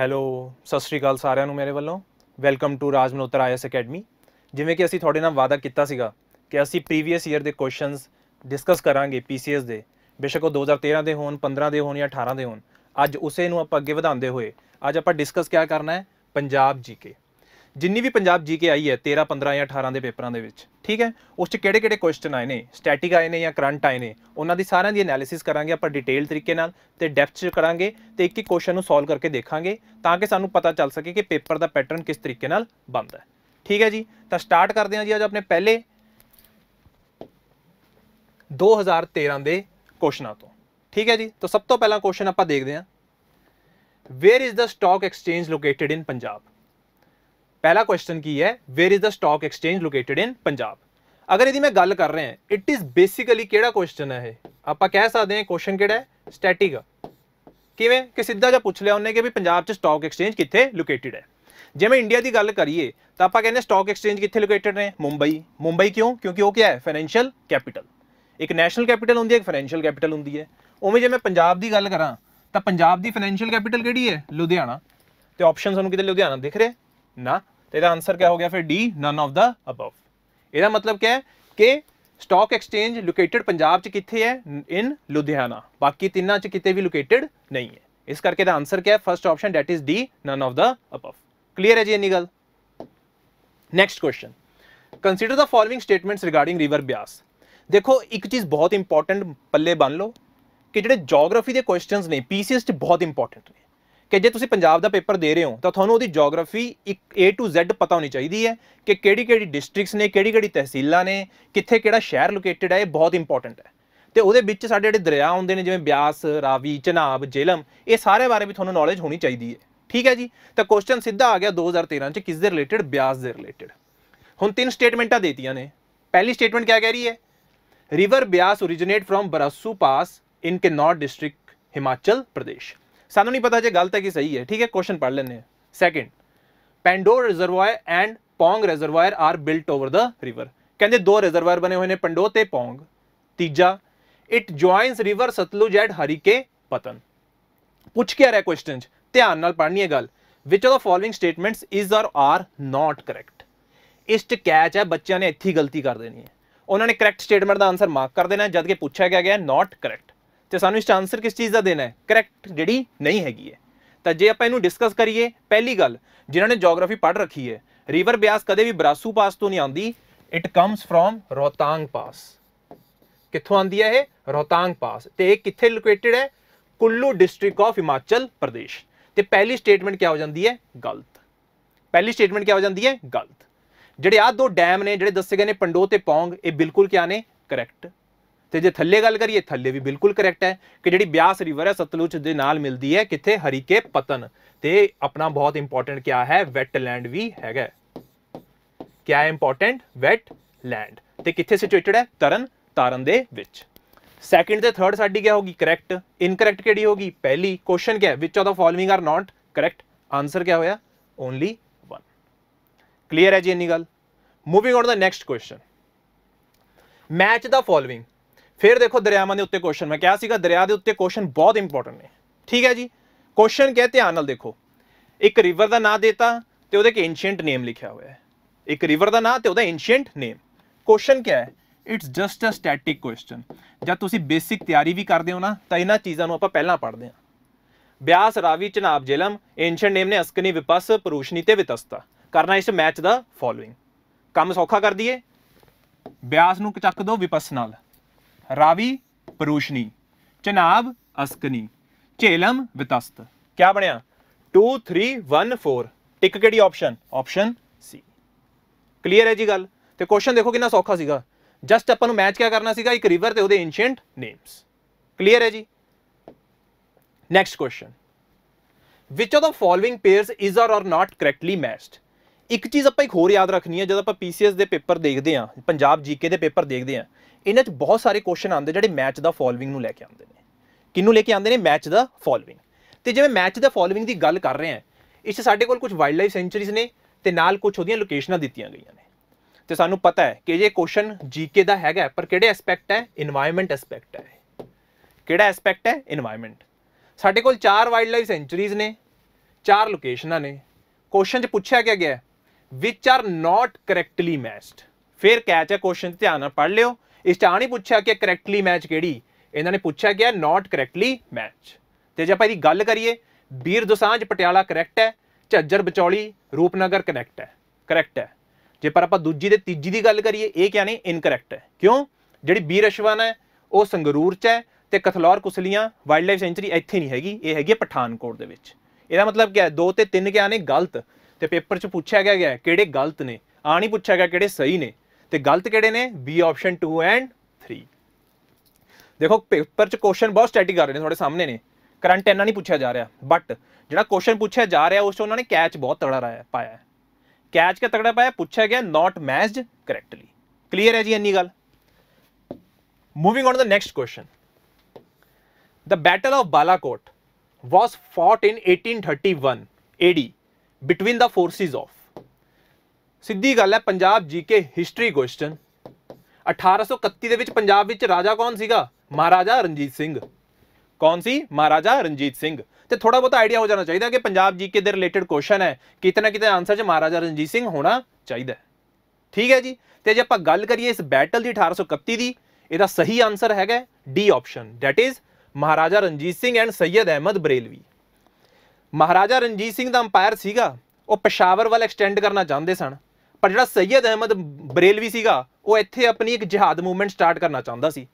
Hello ਸਤਿ ਸ਼੍ਰੀ ਅਕਾਲ ਸਾਰਿਆਂ ਨੂੰ ਮੇਰੇ ਵੱਲੋਂ welcome to Raj Manotra IAS academy ਜਿਵੇਂ ਕਿ ਅਸੀਂ ਤੁਹਾਡੇ ਨਾਲ ਵਾਅਦਾ ਕੀਤਾ ਸੀਗਾ ਕਿ ਅਸੀਂ ਪ੍ਰੀਵੀਅਸ ਈਅਰ ਦੇ ਕੁਐਸਚਨਸ ਡਿਸਕਸ ਕਰਾਂਗੇ ਪੀਸੀਐਸ ਦੇ ਬੇਸ਼ੱਕ ਉਹ 2013 ਦੇ ਹੋਣ 15 ਦੇ ਹੋਣ ਜਾਂ 18 ਦੇ ਹੋਣ ਅੱਜ ਉਸੇ ਨੂੰ ਆਪਾਂ ਅੱਗੇ ਵਧਾਉਂਦੇ ਹੋਏ ਅੱਜ ਆਪਾਂ ਡਿਸਕਸ ਕਿਆ ਕਰਨਾ ਹੈ ਪੰਜਾਬ ਜੀਕੇ ਜਿੰਨੀ ਵੀ ਪੰਜਾਬ ਜੀਕੇ ਆਈ ਹੈ 13 15 ਜਾਂ 18 ਦੇ ਪੇਪਰਾਂ ਦੇ ਵਿੱਚ ਠੀਕ ਹੈ ਉਸ 'ਚ ਕਿਹੜੇ-ਕਿਹੜੇ ਕੁਐਸਚਨ ਆਏ ਨੇ ਸਟੈਟਿਕ ਆਏ ਨੇ ਜਾਂ ਕਰੰਟ ਆਏ ਨੇ ਉਹਨਾਂ ਦੀ ਸਾਰਿਆਂ ਦੀ ਐਨਾਲਿਸਿਸ ਕਰਾਂਗੇ ਆਪਾਂ ਡਿਟੇਲ ਤਰੀਕੇ ਨਾਲ ਤੇ ਡੈਪਥ 'ਚ ਕਰਾਂਗੇ ਤੇ ਇੱਕ ਇੱਕ ਕੁਐਸਚਨ ਨੂੰ ਸੋਲਵ ਕਰਕੇ ਦੇਖਾਂਗੇ ਤਾਂ ਕਿ ਸਾਨੂੰ ਪਤਾ ਚੱਲ ਸਕੇ ਕਿ ਪੇਪਰ ਦਾ ਪੈਟਰਨ ਕਿਸ ਤਰੀਕੇ ਨਾਲ ਬਣਦਾ ਹੈ ਠੀਕ ਹੈ ਜੀ ਤਾਂ ਸਟਾਰਟ ਕਰਦੇ ਹਾਂ ਜੀ ਅੱਜ ਆਪਣੇ ਪਹਿਲੇ 2013 ਦੇ ਕੁਐਸਚਨਾਂ ਤੋਂ ਠੀਕ ਹੈ ਜੀ ਤਾਂ ਸਭ ਤੋਂ ਪਹਿਲਾ ਕੁਐਸਚਨ ਆਪਾਂ ਦੇਖਦੇ ਹਾਂ where is the stock exchange located in Punjab ਪਹਿਲਾ ਕੁਐਸਚਨ ਕੀ ਹੈ where is the stock exchange located in Punjab ਅਗਰ ਇਹਦੀ ਮੈਂ ਗੱਲ ਕਰ ਰਹੇ ਹਾਂ ਇਟ ਇਜ਼ ਬੇਸਿਕਲੀ ਕਿਹੜਾ ਕੁਐਸਚਨ ਹੈ ਇਹ ਆਪਾਂ ਕਹਿ ਸਕਦੇ ਹਾਂ ਕੁਐਸਚਨ ਕਿਹੜਾ ਹੈ ਸਟੈਟਿਕ ਕਿਵੇਂ ਕਿ ਸਿੱਧਾ ਜਿਹਾ ਪੁੱਛ ਲਿਆ ਉਹਨੇ ਕਿ ਵੀ ਪੰਜਾਬ 'ਚ ਸਟਾਕ ਐਕਸਚੇਂਜ ਕਿੱਥੇ ਲੋਕੇਟਿਡ ਹੈ ਜਿਵੇਂ ਇੰਡੀਆ ਦੀ ਗੱਲ ਕਰੀਏ ਤਾਂ ਆਪਾਂ ਕਹਿੰਦੇ ਸਟਾਕ ਐਕਸਚੇਂਜ ਕਿੱਥੇ ਲੋਕੇਟਿਡ ਨੇ ਮੁੰਬਈ ਮੁੰਬਈ ਕਿਉਂ ਕਿਉਂਕਿ ਉਹ ਕੀ ਹੈ ਫਾਈਨੈਂਸ਼ੀਅਲ ਕੈਪੀਟਲ ਇੱਕ ਨੈਸ਼ਨਲ ਕੈਪੀਟਲ ਹੁੰਦੀ ਹੈ ਇੱਕ ਫਾਈਨੈਂਸ਼ੀਅਲ ਕੈਪੀਟਲ ਹੁੰਦੀ ਹੈ ਉਵੇਂ ਜੇ ਮੈਂ ਪੰਜਾਬ ਦੀ ਗੱਲ ਕਰਾਂ ਤਾਂ ਪੰਜਾਬ ਦੀ ਫਾਈਨੈਂਸ਼ੀਅਲ ਕੈਪੀਟਲ ਕਿਹੜੀ ਹੈ ਲੁਧਿਆਣਾ ਤੇ ਆਪਸ਼ਨ ਸਾਨੂੰ ਕਿਤੇ ਲੁਧਿਆਣਾ ਦਿਖ ਰਿਹਾ ਨਾ ਤੇ ਇਹਦਾ ਆਨਸਰ ਕੀ ਹੋ ਗਿਆ ਫਿਰ D none of the above ਇਹਦਾ ਮਤਲਬ ਕੀ ਹੈ ਕਿ ਸਟਾਕ ਐਕਸਚੇਂਜ ਲੋਕੇਟਡ ਪੰਜਾਬ ਚ ਕਿੱਥੇ ਹੈ ਇਨ ਲੁਧਿਆਣਾ ਬਾਕੀ ਤਿੰਨਾਂ ਚ ਕਿਤੇ ਵੀ ਲੋਕੇਟਡ ਨਹੀਂ ਹੈ ਇਸ ਕਰਕੇ ਦਾ ਆਨਸਰ ਕੀ ਹੈ first option that is D none of the above clear ਹੈ ਜੀ ਇਹ ਗੱਲ next question consider the following statements regarding river Beas ਦੇਖੋ ਇੱਕ ਚੀਜ਼ ਬਹੁਤ ਇੰਪੋਰਟੈਂਟ ਪੱਲੇ ਬੰਨ ਲਓ ਕਿ ਜਿਹੜੇ ਜੀਓਗ੍ਰਾਫੀ ਦੇ ਕੁਐਸਚਨਸ ਨੇ ਪੀਸੀਐਸ ਤੇ ਬਹੁਤ ਇੰਪੋਰਟੈਂਟ ਨੇ ਕਿ ਜੇ ਤੁਸੀਂ ਪੰਜਾਬ ਦਾ ਪੇਪਰ ਦੇ ਰਹੇ ਹੋ ਤਾਂ ਤੁਹਾਨੂੰ ਉਹਦੀ ਜੀਓਗ੍ਰਾਫੀ ਇੱਕ A to Z ਪਤਾ ਹੋਣੀ ਚਾਹੀਦੀ ਹੈ ਕਿ ਕਿਹੜੀ ਕਿਹੜੀ ਡਿਸਟ੍ਰਿਕਟਸ ਨੇ ਕਿਹੜੀ ਕਿਹੜੀ ਤਹਿਸੀਲਾਂ ਨੇ ਕਿੱਥੇ ਕਿਹੜਾ ਸ਼ਹਿਰ ਲੋਕੇਟਡ ਹੈ ਇਹ ਬਹੁਤ ਇੰਪੋਰਟੈਂਟ ਹੈ ਤੇ ਉਹਦੇ ਵਿੱਚ ਸਾਡੇ ਜਿਹੜੇ ਦਰਿਆ ਹੁੰਦੇ ਨੇ ਜਿਵੇਂ ਬਿਆਸ ਰਾਵੀ ਚਨਾਬ ਜੇਲਮ ਇਹ ਸਾਰੇ ਬਾਰੇ ਵੀ ਤੁਹਾਨੂੰ ਨੌਲੇਜ ਹੋਣੀ ਚਾਹੀਦੀ ਹੈ ਠੀਕ ਹੈ ਜੀ ਤਾਂ ਕੁਐਸਚਨ ਸਿੱਧਾ ਆ ਗਿਆ 2013 ਚ ਕਿਸ ਦੇ ਰਿਲੇਟਡ ਬਿਆਸ ਦੇ ਰਿਲੇਟਡ ਹੁਣ ਤਿੰਨ ਸਟੇਟਮੈਂਟਾਂ ਦੇਤੀਆਂ ਨੇ ਪਹਿਲੀ ਸਟੇਟਮੈਂਟ ਕਿਆ ਕਹਿ ਰਹੀ ਹੈ ਰਿਵਰ ਬਿਆਸ ਓਰੀਜਿਨੇਟ from ਬਰਸੂ pass in north district Himachal Pradesh ਸਾਨੂੰ ਨਹੀਂ ਪਤਾ ਜੇ ਗਲਤ ਹੈ ਕਿ ਸਹੀ ਹੈ ਠੀਕ ਹੈ ਕੁਐਸਚਨ ਪੜ੍ਹ ਲੈਂਦੇ ਹਾਂ second Pandoh reservoir and Pong reservoir are built over the river ਕਹਿੰਦੇ ਦੋ ਰਿਜ਼ਰਵਾਇਰ ਬਣੇ ਹੋਏ ਨੇ ਪੰਡੋ ਤੇ ਪੌਂਗ ਤੀਜਾ it joins river Sutlej at Harike Pattan ਪੁੱਛ ਕੇ ਆ ਰਿਹਾ ਕੁਐਸਚਨ ਚ ਧਿਆਨ ਨਾਲ ਪੜ੍ਹਨੀ ਹੈ ਗੱਲ which of the following statements is or are not correct ਇਸ ਚ ਕੈਚ ਹੈ ਬੱਚਿਆਂ ਨੇ ਇੱਥੇ ਗਲਤੀ ਕਰ ਦੇਣੀ ਹੈ ਉਹਨਾਂ ਨੇ ਕਰੈਕਟ ਸਟੇਟਮੈਂਟ ਦਾ ਆਨਸਰ ਮਾਰਕ ਕਰ ਦੇਣਾ ਜਦ ਕਿ ਪੁੱਛਿਆ ਗਿਆ ਗਿਆ ਨਾਟ ਕਰੈਕਟ ਤੇ ਸਾਨੂੰ ਇਸ ਦਾ ਆਨਸਰ ਕਿਸ ਚੀਜ਼ ਦਾ ਦੇਣਾ ਹੈ ਕਰੈਕਟ ਜਿਹੜੀ ਨਹੀਂ ਹੈਗੀ ਹੈ ਤਾਂ ਜੇ ਆਪਾਂ ਇਹਨੂੰ ਡਿਸਕਸ ਕਰੀਏ ਪਹਿਲੀ ਗੱਲ ਜਿਨ੍ਹਾਂ ਨੇ ਜੀਓਗ੍ਰਾਫੀ ਪੜ੍ਹ ਰੱਖੀ ਹੈ ਰਿਵਰ ਬਿਆਸ ਕਦੇ ਵੀ ਬਰਾਸੂ ਪਾਸ ਤੋਂ ਨਹੀਂ ਆਉਂਦੀ it comes from Rohtang pass ਕਿੱਥੋਂ ਆਉਂਦੀ ਹੈ ਇਹ ਰੋਹਤਾਂਗ ਪਾਸ ਤੇ ਇਹ ਕਿੱਥੇ ਲੋਕੇਟਿਡ ਹੈ ਕੁੱਲੂ ਡਿਸਟ੍ਰਿਕਟ ਆਫ ਹਿਮਾਚਲ ਪ੍ਰਦੇਸ਼ ਤੇ ਪਹਿਲੀ ਸਟੇਟਮੈਂਟ ਕੀ ਹੋ ਜਾਂਦੀ ਹੈ ਗਲਤ ਪਹਿਲੀ ਸਟੇਟਮੈਂਟ ਕੀ ਹੋ ਜਾਂਦੀ ਹੈ ਗਲਤ ਜਿਹੜੇ ਆ ਦੋ ਡੈਮ ਨੇ ਜਿਹੜੇ ਦੱਸੇ ਗਏ ਨੇ ਪੰਡੋ ਤੇ ਪੌਂਗ ਇਹ ਬਿਲਕੁਲ ਆ ਨੇ ਕਰੈਕਟ ਤੇ ਜੇ ਥੱਲੇ ਗੱਲ ਕਰੀਏ ਥੱਲੇ ਵੀ ਬਿਲਕੁਲ ਕਰੈਕਟ ਹੈ ਕਿ ਜਿਹੜੀ ਬਿਆਸ ਰਿਵਰ ਹੈ ਸਤਲੁਜ ਦੇ ਨਾਲ ਮਿਲਦੀ ਹੈ ਕਿੱਥੇ ਹਰੀਕੇ ਪਤਨ ਤੇ ਆਪਣਾ ਬਹੁਤ ਇੰਪੋਰਟੈਂਟ ਕਿਆ ਹੈ ਵੈਟ ਲੈਂਡ ਵੀ ਹੈਗਾ ਕਿਆ ਇੰਪੋਰਟੈਂਟ ਇੰਪੋਰਟੈਂਟ ਲੈਂਡ ਤੇ ਕਿੱਥੇ ਸਿਚੁਏਟਡ ਹੈ ਤਰਨ ਤਾਰਨ ਦੇ ਵਿੱਚ ਸੈਕਿੰਡ ਤੇ ਥਰਡ ਸਾਡੀ ਕਿਆ ਹੋਗੀ ਕਰੈਕਟ ਇਨਕਰੈਕਟ ਕਿਹੜੀ ਹੋਗੀ ਪਹਿਲੀ ਕੁਐਸਚਨ ਕਿਆ which of the following are not correct answer ਕਿਆ ਹੋਇਆ ਓਨਲੀ 1 ਕਲੀਅਰ ਹੈ ਜੀ ਇੰਨੀ ਗੱਲ moving on the next question match the following ਫਿਰ ਦੇਖੋ ਦਰਿਆਵਾਂ ਦੇ ਉੱਤੇ ਕੁਐਸਚਨ ਮੈਂ ਕਿਹਾ ਸੀਗਾ ਦਰਿਆ ਦੇ ਉੱਤੇ ਕੁਐਸਚਨ ਬਹੁਤ ਇੰਪੋਰਟੈਂਟ ਨੇ ਠੀਕ ਹੈ ਜੀ ਕੁਐਸਚਨ ਕਹੇ ਧਿਆਨ ਨਾਲ ਦੇਖੋ ਇੱਕ ਰਿਵਰ ਦਾ ਨਾਮ ਦਿੱਤਾ ਤੇ ਉਹਦੇ ਇੱਕ ਐਂਸ਼ੀਐਂਟ ਨੇਮ ਲਿਖਿਆ ਹੋਇਆ ਹੈ ਇੱਕ ਰਿਵਰ ਦਾ ਨਾਮ ਤੇ ਉਹਦਾ ਐਂਸ਼ੀਐਂਟ ਨੇਮ ਕੁਐਸਚਨ ਕਿਹਾ ਹੈ it's just a static question ਜਦ ਤੁਸੀਂ ਬੇਸਿਕ ਤਿਆਰੀ ਵੀ ਕਰਦੇ ਹੋ ਨਾ ਤਾਂ ਇਹਨਾਂ ਚੀਜ਼ਾਂ ਨੂੰ ਆਪਾਂ ਪਹਿਲਾਂ ਪੜ੍ਹਦੇ ਹਾਂ ਬਿਆਸ ਰਾਵੀ ਚਨਾਬ ਜੇਲਮ ਐਂਸ਼ੀਐਂਟ ਨੇਮ ਨੇ ਅਸਕਨੀ ਵਿਪਸ ਪਰੂਸ਼ਨੀ ਤੇ ਵਿਤਸਤਾ ਕਰਨਾ ਇਸ ਮੈਚ ਦਾ ਫਾਲੋਇੰਗ ਕੰਮ ਸੌਖਾ ਕਰ ਦਈਏ ਬਿਆਸ ਨੂੰ ਚੱਕ ਦਿਓ ਵਿਪਸ ਨਾਲ ਰਾਵੀ ਪਰੂਸ਼ਨੀ ਚਨਾਬ ਅਸਕਨੀ ਝੇਲਮ ਵਿਤਸਤ ਕੀ ਬਣਿਆ 2 3 1 4 ਟਿਕ ਕਿਹੜੀ ਆਪਸ਼ਨ ਆਪਸ਼ਨ ਸੀ ਕਲੀਅਰ ਹੈ ਜੀ ਗੱਲ ਤੇ ਕੁਐਸਚਨ ਦੇਖੋ ਕਿੰਨਾ ਸੌਖਾ ਸੀਗਾ ਜਸਟ ਆਪਾਂ ਨੂੰ ਮੈਚ ਕਿਆ ਕਰਨਾ ਸੀਗਾ ਇੱਕ ਰਿਵਰ ਤੇ ਉਹਦੇ ਐਂਸ਼ੀਐਂਟ ਨੇਮਸ ਕਲੀਅਰ ਹੈ ਜੀ next question which of the following pairs is are are not correctly matched ਇੱਕ ਚੀਜ਼ ਆਪਾਂ ਇੱਕ ਹੋਰ ਯਾਦ ਰੱਖਣੀ ਹੈ ਜਦੋਂ ਆਪਾਂ ਪੀਸੀਐਸ ਦੇ ਪੇਪਰ ਦੇਖਦੇ ਆਂ ਪੰਜਾਬ ਜੀਕੇ ਦੇ ਪੇਪਰ ਦੇਖਦੇ ਆਂ ਇਹਨਾਂ 'ਚ ਬਹੁਤ ਸਾਰੇ ਕੁਐਸਚਨ ਆਉਂਦੇ ਜਿਹੜੇ ਮੈਚ ਦਾ ਫਾਲੋਇੰਗ ਨੂੰ ਲੈ ਕੇ ਆਉਂਦੇ ਨੇ ਕਿੰਨੂੰ ਲੈ ਕੇ ਆਉਂਦੇ ਨੇ ਮੈਚ ਦਾ ਫਾਲੋਇੰਗ ਤੇ ਜਿਵੇਂ ਮੈਚ ਦਾ ਫਾਲੋਇੰਗ ਦੀ ਗੱਲ ਕਰ ਰਹੇ ਆ ਇਸ ਸਾਡੇ ਕੋਲ ਕੁਝ ਵਾਈਲਡ ਲਾਈਫ ਸੈਂਚਰੀਜ਼ ਨੇ ਤੇ ਨਾਲ ਕੁਝ ਉਹਦੀਆਂ ਲੋਕੇਸ਼ਨਾਂ ਦਿੱਤੀਆਂ ਗਈਆਂ ਨੇ ਤੇ ਸਾਨੂੰ ਪਤਾ ਹੈ ਕਿ ਇਹ ਕੁਐਸਚਨ ਜੀਕੇ ਦਾ ਹੈਗਾ ਪਰ ਕਿਹੜੇ ਐਸਪੈਕਟ ਹੈ এনवायरमेंट ਐਸਪੈਕਟ ਹੈ ਕਿਹੜਾ ਐਸਪੈਕਟ ਹੈ এনवायरमेंट ਸਾਡੇ ਕੋਲ ਚਾਰ ਵਾਈਲਡ ਲਾਈਫ ਸੈਂਚਰੀਜ਼ ਨੇ ਚਾਰ ਲੋਕੇਸ਼ਨਾਂ ਨੇ ਕੁਐਸਚਨ 'ਚ ਪੁੱਛਿਆ ਗਿਆ ਗਿਆ ਵਿਚ ਆਰ ਨਾਟ ਕਰੈਕਟਲੀ ਮੈਚਡ ਫਿਰ ਕੈਚ ਹੈ ਕੁਐਸਚਨ ਧਿਆਨ ਨਾਲ ਪੜ੍ਹ ਲਿਓ ਇਸ ਚ ਆ ਨਹੀਂ ਪੁੱਛਿਆ ਕਿ ਕਰੈਕਟਲੀ ਮੈਚ ਕਿਹੜੀ ਇਹਨਾਂ ਨੇ ਪੁੱਛਿਆ ਗਿਆ ਨਾਟ ਕਰੈਕਟਲੀ ਮੈਚ ਤੇ ਜੇ ਆਪਾਂ ਇਹਦੀ ਗੱਲ ਕਰੀਏ ਬੀਰ ਦੁਸਾਂਝ ਪਟਿਆਲਾ ਕਰੈਕਟ ਹੈ ਝੱਜਰ ਬਚੌਲੀ ਰੂਪਨਗਰ ਕਨੈਕਟ ਹੈ ਕਰੈਕਟ ਹੈ ਜੇ ਪਰ ਆਪਾਂ ਦੂਜੀ ਤੇ ਤੀਜੀ ਦੀ ਗੱਲ ਕਰੀਏ ਇਹ ਕਿਆ ਨੇ ਇਨਕਰੈਕਟ ਹੈ ਕਿਉਂ ਜਿਹੜੀ ਬੀਰ ਅਸ਼ਵਨ ਹੈ ਉਹ ਸੰਗਰੂਰ ਚ ਹੈ ਤੇ Kathlaur Kushlian wildlife sanctuary ਇੱਥੇ ਨਹੀਂ ਹੈਗੀ ਇਹ ਹੈਗੀ ਪਠਾਨਕੋਟ ਦੇ ਵਿੱਚ ਇਹਦਾ ਮਤਲਬ ਕੀ ਹੈ ਦੋ ਤੇ ਤਿੰਨ ਕਿਆ ਨੇ ਗਲਤ ਤੇ ਪੇਪਰ 'ਚ ਪੁੱਛਿਆ ਗਿਆ ਕਿਹੜੇ ਗਲਤ ਨੇ ਆ ਨਹੀਂ ਪੁੱਛਿਆ ਗਿਆ ਕਿਹੜੇ ਸਹੀ ਨੇ ਤੇ ਗਲਤ ਕਿਹੜੇ ਨੇ ਬੀ ਆਪਸ਼ਨ 2 ਐਂਡ 3 ਦੇਖੋ ਪੇਪਰ 'ਚ ਕੁਐਸਚਨ ਬਹੁਤ ਸਟੈਟਿਕ ਆ ਰਹੇ ਨੇ ਤੁਹਾਡੇ ਸਾਹਮਣੇ ਨੇ ਕਰੰਟ ਇੰਨਾ ਨਹੀਂ ਪੁੱਛਿਆ ਜਾ ਰਿਹਾ ਬਟ ਜਿਹੜਾ ਕੁਐਸਚਨ ਪੁੱਛਿਆ ਜਾ ਰਿਹਾ ਉਸ 'ਚ ਉਹਨਾਂ ਨੇ ਕੈਚ ਬਹੁਤ ਤਗੜਾ ਰਾਇਆ ਪਾਇਆ ਕੈਚ ਕਿ ਤਗੜਾ ਪਾਇਆ ਪੁੱਛਿਆ ਗਿਆ ਨਾਟ ਮੈਚਡ ਕਰੈਕਟਲੀ ਕਲੀਅਰ ਹੈ ਜੀ ਇੰਨੀ ਗੱਲ moving on to the next question the battle of Balakot was fought in 1831 AD between the forces of ਸਿੱਧੀ ਗੱਲ ਹੈ ਪੰਜਾਬ ਜੀਕੇ ਹਿਸਟਰੀ ਕੁਐਸਚਨ 1831 ਦੇ ਵਿੱਚ ਪੰਜਾਬ ਵਿੱਚ ਰਾਜਾ ਕੌਣ ਸੀਗਾ ਮਹਾਰਾਜਾ ਰਣਜੀਤ ਸਿੰਘ ਕੌਣ ਸੀ ਮਹਾਰਾਜਾ ਰਣਜੀਤ ਸਿੰਘ ਤੇ ਥੋੜਾ ਬਹੁਤ ਆਈਡੀਆ ਹੋ ਜਾਣਾ ਚਾਹੀਦਾ ਕਿ ਪੰਜਾਬ ਜੀਕੇ ਦੇ ਰਿਲੇਟਡ ਕੁਐਸਚਨ ਹੈ ਕਿਤੇ ਨਾ ਕਿਤੇ ਆਨਸਰ 'ਚ ਮਹਾਰਾਜਾ ਰਣਜੀਤ ਸਿੰਘ ਹੋਣਾ ਚਾਹੀਦਾ ਠੀਕ ਹੈ ਜੀ ਤੇ ਜੇ ਆਪਾਂ ਗੱਲ ਕਰੀਏ ਇਸ ਬੈਟਲ ਦੀ 1831 ਦੀ ਇਹਦਾ ਸਹੀ ਆਨਸਰ ਹੈਗਾ D option that is Maharaja Ranjit Singh and Sayyid Ahmad Barelvi Maharaja Ranjit Singh ਦਾ ਅੰਪਾਇਰ ਸੀਗਾ ਉਹ ਪਸ਼ਾਵਰ ਵੱਲ ਐਕਸਟੈਂਡ ਕਰਨਾ ਚਾਹੁੰਦੇ ਸਨ ਪਰ ਜਿਹੜਾ ਸੈਯਦ ਅਹਿਮਦ ਬਰੇਲਵੀ ਸੀਗਾ ਉਹ ਇੱਥੇ ਆਪਣੀ ਇੱਕ ਜਿਹਾਦ ਮੂਵਮੈਂਟ ਸਟਾਰਟ ਕਰਨਾ ਚਾਹੁੰਦਾ ਸੀ